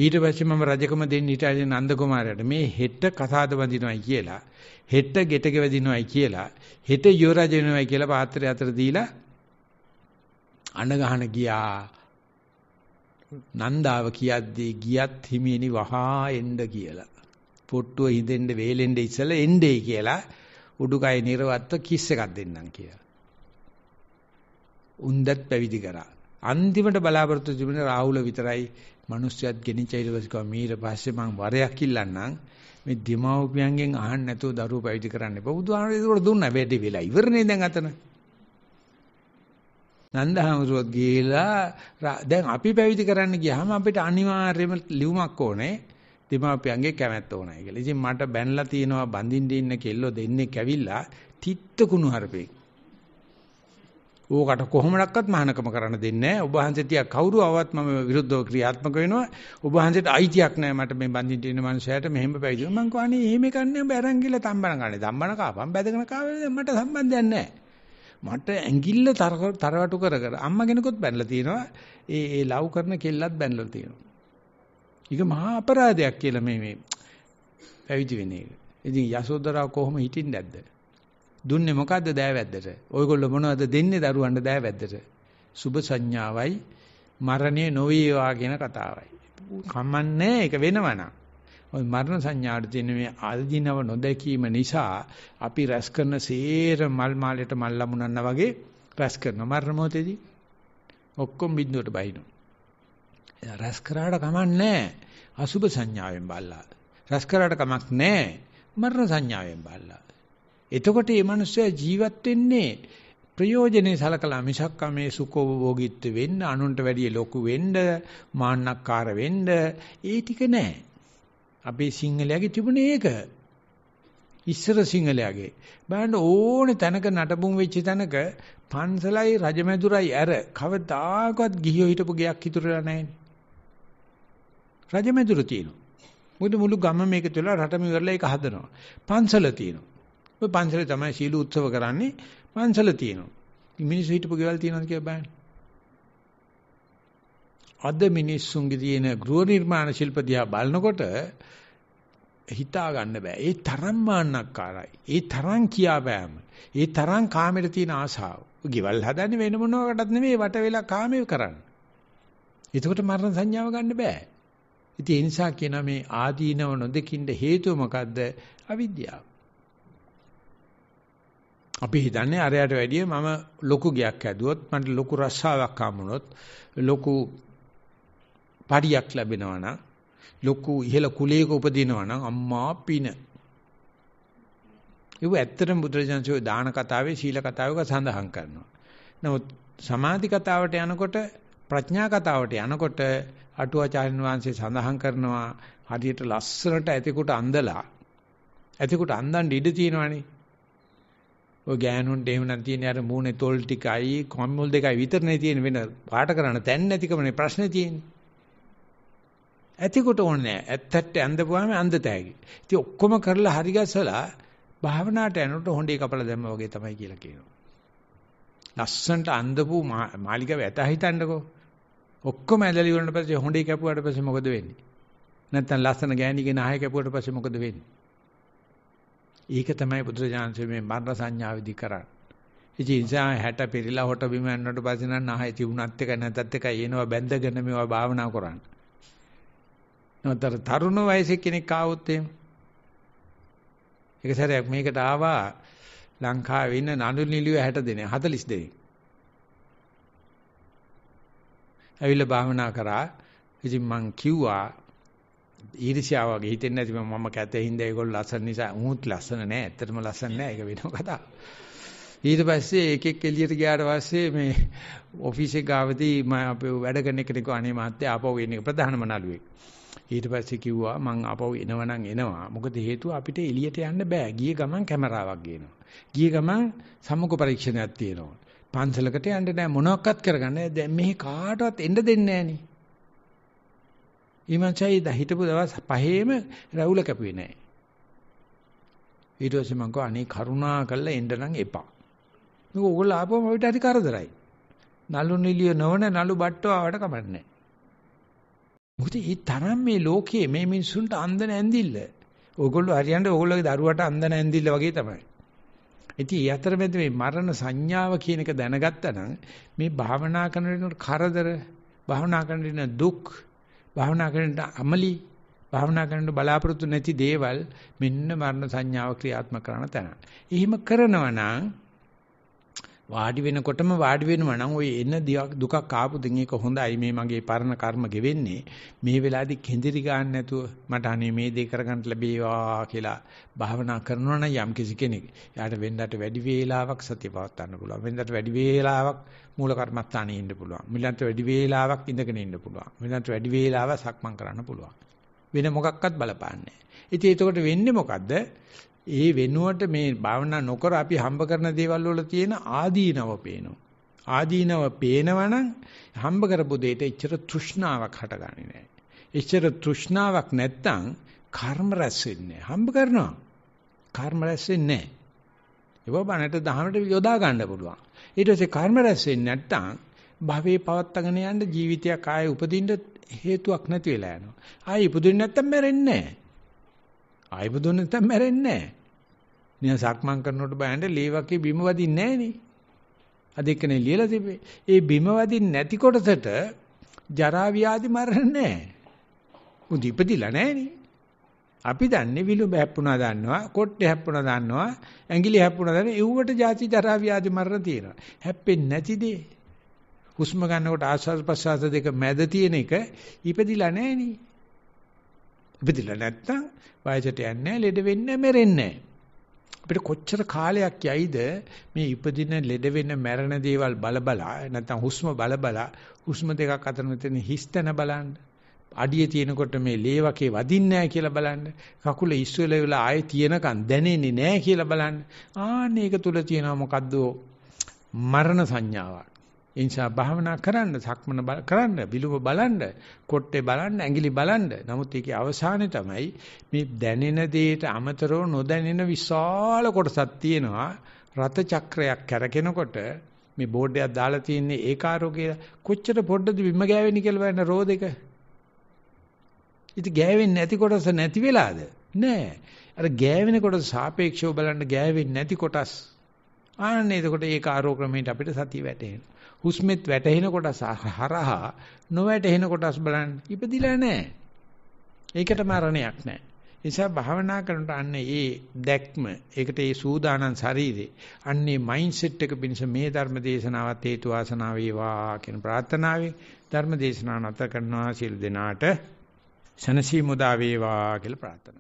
ඊට පස්සේ මම රජකම දෙන්න හිටියේ නන්ද කුමාරයාට මේ හෙට කසාද බඳිනවයි කියලා හෙට ගෙටක වැදිනවයි කියලා හෙට යුවරජ වෙනවයි කියලා පාත්‍රය අතර දීලා අඬ ගහන ගියා නන්දාව කියද්දී ගියත් හිමිනි වහා එන්න කියලා පොට්ටුව හිඳෙන්න වේලෙන්න ඉස්සලා එන්නේ කියලා උඩුකය නිර්වත්ව කිස් එකක් දෙන්නම් කියලා උන්දත් පැවිදි කරා. අන්තිමට බලාපොරොත්තු තිබුණේ රාහුල විතරයි. මිනිස්සුත් ගෙනිචයිලවස්කව මීර පස්සේ මං වරයක් ඉල්ලන්නම්. මේ දිමාවුපියන්ගෙන් අහන්න නැතුව දරුවෝ පැවිදි කරන්න එපා. බුදුහාමර ඒකට දුන්නා වැඩි වෙලා. ඉවරනේ දැන් අතන. නන්දහමරුවත් ගිහිලා දැන් අපි පැවිදි කරන්න ගියාම අපිට අනිවාර්යයෙන්ම ලියුමක් ඕනේ. දෙමාපියන්ගේ කැමැත්ත ඕනයි කියලා. ඉතින් මට බැනලා තියෙනවා බඳින්න ඉන්න කෙල්ලෝ දෙන්නේ කැවිලා තිත්ත කුණු හරපේ. ඕකට කොහොමඩක්වත් මහානකම කරන්න දෙන්නේ නැහැ. ඔබ වහන්සේ තියා කවුරු ආවත් මම විරුද්ධව ක්‍රියාත්මක වෙනවා. ඔබ වහන්සේට අයිතියක් නැහැ මට මේ බඳින්න ඉන්න මනුස්සයාට මෙහෙම පැවිදිව. මං කවන්නේ එහෙම කන්නේ ඔබ අරන් ගිහලා තම්බන ගන්නේ. තම්බන කාපම් බැදගෙන කාවේ මට සම්බන්ධයක් නැහැ. මට ඇඟිල්ල තරවටු කර කර අම්මා කෙනෙකුත් බැනලා තියෙනවා. ඒ ඒ ලව් කරන කෙල්ලත් බැනලා තියෙනවා. ඒක මහා අපරාධයක් කියලා මේ මේ පැවිදි වෙන එක. ඉතින් යසෝදරා කොහොම හිටින් නැද්ද? දුන්නේ මොකද්ද දෑවැද්දට? ඔයගොල්ලෝ මොනවද දෙන්නේ දරුවන්ට දෑවැද්දට? සුභ සංඥාවයි මරණය නොවේවා කියන කතාවයි. කමන්නේ ඒක වෙනවනම්. ওই මරණ සංඥාට තියෙන මේ අල්දිනව නොදැකීම නිසා අපි රැස් කරන සේර මල් මාලයට මල් ලැබුණා වගේ රැස් කරන මරණ මොහොතේදී ඔක්කොම බිඳුවට බහිනවා. රැස් කරාට කමන්නේ අසුභ සංඥාවෙන් බල්ලා. රැස් කරාට කමක් නැහැ. මරණ සංඥාවෙන් බල්ලා. එතකොට මේ මිනිස්සයා ජීවත් වෙන්නේ ප්‍රයෝජනේ සලකලා මිසක් මේ සුඛෝභෝගීත්ව වෙන්න අනුන්ට වැඩිය ලොකු වෙන්න මාන්නක්කාර වෙන්න ඒ ටික නෑ අපේ සිංහලයාගේ තිබුණේ ඒක ඉස්සර සිංහලයාගේ බලන්න ඕනේ තැනක නටබුන් වෙච්ච තැනක පන්සලයි රජමැදුරයි ඇර කවදාකවත් ගිහියෝ හිටපු ගයක් ඉතුරුලා නැහැනේ රජමැදුර තියෙනවා මොකද මුළු ගම මේක තුළ රටම ඉවරලා ඒක හදනවා පන්සල තියෙනවා ඔය පන්සලේ තමයි සීල උත්සව කරන්නේ. පන්සල තියෙනවා. මිනිස්සු හිටපු ගෙවල් තියෙනවද කියලා බලන්න. අද මිනිස්සුන්ගේ තියෙන ගෘහ නිර්මාණ ශිල්ප දිහා බලනකොට හිතා ගන්න බෑ. ඒ තරම් මාන්නක්කාරයි. ඒ තරම් කියා බෑම. ඒ තරම් කාමෙට තියෙන ආසාව. ගෙවල් හදන්නේ වෙන මොනකටත් නෙමෙයි වට වෙලා කාමේ කරන්නේ. එතකොට මරණ සංඥාව ගන්න බෑ. ඉතින් ඒ නිසා කියන මේ ආදීනව නොදකින්න හේතුව මොකද්ද? අවිද්‍යාව. අපි හිතන්නේ අරයට වැඩිය මම ලොකු ගයක් ඇදුවොත් මට ලොකු රස්සාවක් හම්බුනොත් ලොකු පඩියක් ලැබෙනවා නම් ලොකු ඉහළ කුලයක උපදිනවා නම් අම්මා පින. ඒක ඇත්තටම බුදුරජාණන්සේ දාන කතාවේ සීල කතාවක සඳහන් කරනවා. නමුත් සමාධි කතාවට යනකොට ප්‍රඥා කතාවට යනකොට අටුවාචාර්යන් වහන්සේ සඳහන් කරනවා හරියට ලස්සනට ඇතෙකුට අඳලා ඇතෙකුට අඳන් ඉඩ තියෙනවනේ ඔය ගෑනුන්ට එහෙම නම් තියෙන්නේ අර මූණේ තොල් ටිකයි කොම්මුල් දෙකයි විතරනේ තියෙන වෙන පාට කරන්න තැන් නැතිකමනේ ප්‍රශ්නේ තියෙන්නේ. ඇතිකොට ඕනේ නැහැ. ඇත්තට ඇඳපුවාම අඳ තෑගි. ඉතින් ඔක්කොම කරලා හරි ගස්සලා භාවනාවට යනකොට හොඬේ කපලා දැම්මා වගේ තමයි කියලා කියනවා. ලස්සනට අඳපු මාලිගාව ඇත හිතන්නකෝ. ඔක්කොම ඇදලා ඉවරන පස්සේ හොඬේ කැපුවාට පස්සේ මොකද වෙන්නේ? නැත්තම් ලස්සන ගෑණිගේ නහය කැපුවට පස්සේ මොකද වෙන්නේ? ඒක තමයි බුදුරජාණන්සේ මේ මරණ සංඥාවේදී කරන්නේ. ඉතින් ඉන්සාව 60 පෙරිලා හොට බිම යනකොට පස්සේ නම් ආයෙ තිබුණත් එක නැතත් එකයි එනවා බැඳගෙන මේවා භාවනා කරන්න. නතර තරුණ වයසේ කෙනෙක් ආවොත් එහෙම. එක සැරයක් මේකට ආවා ලංකාවේ ඉන්න නළු නිලිය 60 දෙනෙක් 40 දෙනෙක්. ඇවිල්ලා භාවනා කරා. ඉතින් මං කිව්වා ඊර්ෂ්‍යාව වගේ හිතෙන්නේ නැති මම කැතේ හින්දා ඒගොල්ලෝ ලස්සන නිසා උමුත් ලස්සන නෑ. ඇත්තටම ලස්සන නෑ. ඒක වෙනම කතාවක්. ඊට පස්සේ එකෙක් එළියට ගියාට පස්සේ මේ ඔෆිස් එක ගාවදී මම අපේ වැඩ කරන කෙනෙක් අනේ මහත්තයා ආපහු එන්න එක ප්‍රධානම නළුවෙක්. ඊට පස්සේ කිව්වා මං ආපහු එනවනම් එනවා. මොකද හේතුව අපිට එළියට යන්න බෑ. ගිය ගමන් කැමරාවක් ගේනවා. ගිය ගමන් සම්මුඛ පරීක්ෂණයක් තියෙනවා. පන්සලකට යන්න නෑ මොනවත් කරගන්න. දැන් මෙහි කාටවත් එන්න දෙන්නේ නෑනේ. ඊමන්චයි හිටපු දවස් පහේම රැවුල කැපුවේ නැහැ. ඊට පස්සේ මං කිව්වා අනේ කරුණා කරලා එන්න නම් එපා. මේක ඕගොල්ලෝ ආපුවම අපිට හරි කරදරයි. නලු නිලිය නොවන නලු බට්ටෝ ආවට කමන්නේ. මොකද මේ තරම් මේ ලෝකයේ මේ මිනිසුන්ට අන්දන ඇඳිල්ල. ඕගොල්ලෝ හරියන්නේ ඕගොල්ලෝගේ දරුවට අන්දන ඇඳිල්ල වගේ තමයි. ඉතින් ඒ අතරමැද මේ මරණ සංඥාව කියන එක දැනගත්තා නම් මේ භාවනා කරන කෙනෙකුට කරදර, භාවනා කරන දුක්, භාවනා කරනට අමලි භාවනා කරනට බලාපොරොත්තු නැති දේවල් මෙන්න මරණ සංඥාව ක්‍රියාත්මක කරන තැන. එහෙම කරනවා නම් වාඩි වෙනකොටම වාඩි වෙනවා නම් ওই එන දුකක් ආපු දෙන් එක හොඳයි මේ මගේ පරණ කර්ම ගෙවෙන්නේ මේ වෙලාවේදී කෙඳිරි ගන්න නැතුව මට අනේ මේ දේ කරගන්න ලැබේවා කියලා භාවනා කරනවා නම් යම් කිසි කෙනෙක් එයාට වෙන්නට වැඩි වේලාවක් සතිය පවත්වන්න පුළුවන් වෙන්නට වැඩි වේලාවක් මූල කර්මස්ථානයේ ඉන්න පුළුවන් මිලන්ට වැඩි වේලාවක් ඉඳගෙන ඉන්න පුළුවන් මිලන්ට වැඩි වේලාවක් සක්මන් කරන්න පුළුවන් වෙන මොකක්වත් බලපාන්නේ නැහැ ඉතින් එතකොට වෙන්නේ මොකද්ද ඒ වෙනුවට මේ භාවනා නොකර අපි හම්බ කරන දේවල් වල තියෙන ආදීනව පේනවා. ආදීනව පේනවනම් හම්බ කරපු දෙයට එච්චර තෘෂ්ණාවක් හටගන්නේ නැහැ. එච්චර තෘෂ්ණාවක් නැත්තම් කර්ම රැස් වෙන්නේ හම්බ කරනවා. කර්ම රැස් වෙන්නේ නැහැ. ඒව බණට දහමට යොදා ගන්න පුළුවන්. ඊට පස්සේ කර්ම රැස් වෙන්නේ නැත්තම් භවයේ පවත්තගෙන යන ජීවිතයක් ආයේ උපදින්න හේතුවක් නැති වෙලා යනවා. ආයේ උපදින්නේ නැත්තම් මැරෙන්නේ නැහැ. ආයෙ බුදුන් නැත්තම් මැරෙන්නේ නැහැ. නිකන් සක්මන් කරනකොට බලන්න ලේවකේ බිම වදින්නේ නැහැ නේ. අද එක්කනේ ලියලා තිබේ. ඒ බිම වදින්නේ නැති කොටසට ජරා ව්‍යාධි මරණ නැහැ. මුදි ඉපදිලා නැහැ නේ. අපි දන්නේ විලුඹ හැප්පුණා දන්නවා කොට්ටේ හැප්පුණා දන්නවා ඇඟිලි හැප්පුණා දන්නවා එව්වට ಜಾති ජරා ව්‍යාධි මරණ තියෙනවා හැප්පෙන්නේ නැති දේ හුස්ම ගන්නකොට ආස්වාද ප්‍රසආස දෙක මැද තියෙන එක ඉපදිලා නැහෙනි ඉපදිලා නැත්තම් වයසට යන්නේ නැහැ ලෙඩ වෙන්නේ නැහැ මැරෙන්නේ නැහැ අපිට කොච්චර කාලයක් යයිද මේ ඉපදින ලෙඩ වෙන මැරෙන දේවල් බලබලා නැත්නම් හුස්ම බලබලා හුස්ම දෙකක් අතර මෙතන හිස්තන බලන්න අඩිය තියෙනකොට මේ ලේ වකේ වදින්නේ නැහැ කියලා බලන්න කකුල ඉස්සෙල වෙලා ආයේ තියෙනකන් දැනෙන්නේ නැහැ කියලා බලන්න ආන්න ඒක තුල තියෙනවා මොකද්ද මරණ සංඥාවක් ඒ නිසා භාවනා කරන්න, සක්මන කරන්න, විලුඹ බලන්න, කොට්ටේ බලන්න, ඇඟිලි බලන්න. නමුත් ඒකේ අවසානයේ තමයි මේ දැනෙන දෙයට අමතරව නොදැනෙන විශාල කොටසක් තියෙනවා. රත චක්‍රයක් කැරකෙනකොට මේ බෝඩ් එකක් දාලා තියෙන්නේ ඒකාරෝ කියලා කොච්චර පොඩ්ඩද බිම ගෑවෙන්නේ කියලා බලන රෝද එක. ඉත ගෑවෙන්නේ නැති කොටස නැති වෙලාද? නෑ. අර ගෑවෙන කොටස සාපේක්ෂව බලන්න ගෑවෙන්නේ නැති කොටස්. ආන්නේ එතකොට ඒක ආරෝක්‍රමයට අපිට සතිය වැටෙනවා. හුස්මෙත් වැටෙන කොටස හරහා නොවැටෙන කොටස් බලන්න ඉපදිලා නැහැ. ඒකට මරණයක් නැහැ. නිසා භාවනා කරනට අන්න ඒ දැක්ම ඒකට ඒ සූදානම් ශරීරේ අන්නේ මයින්ඩ්සෙට් එක පිණිස මේ ධර්ම දේශනාවත් හේතු වාසනා වේවා කියන ප්‍රාර්ථනාවෙන් ධර්ම දේශනාව නැත කරනවා සියලු දෙනාට සනසි මුදා වේවා කියලා ප්‍රාර්ථනා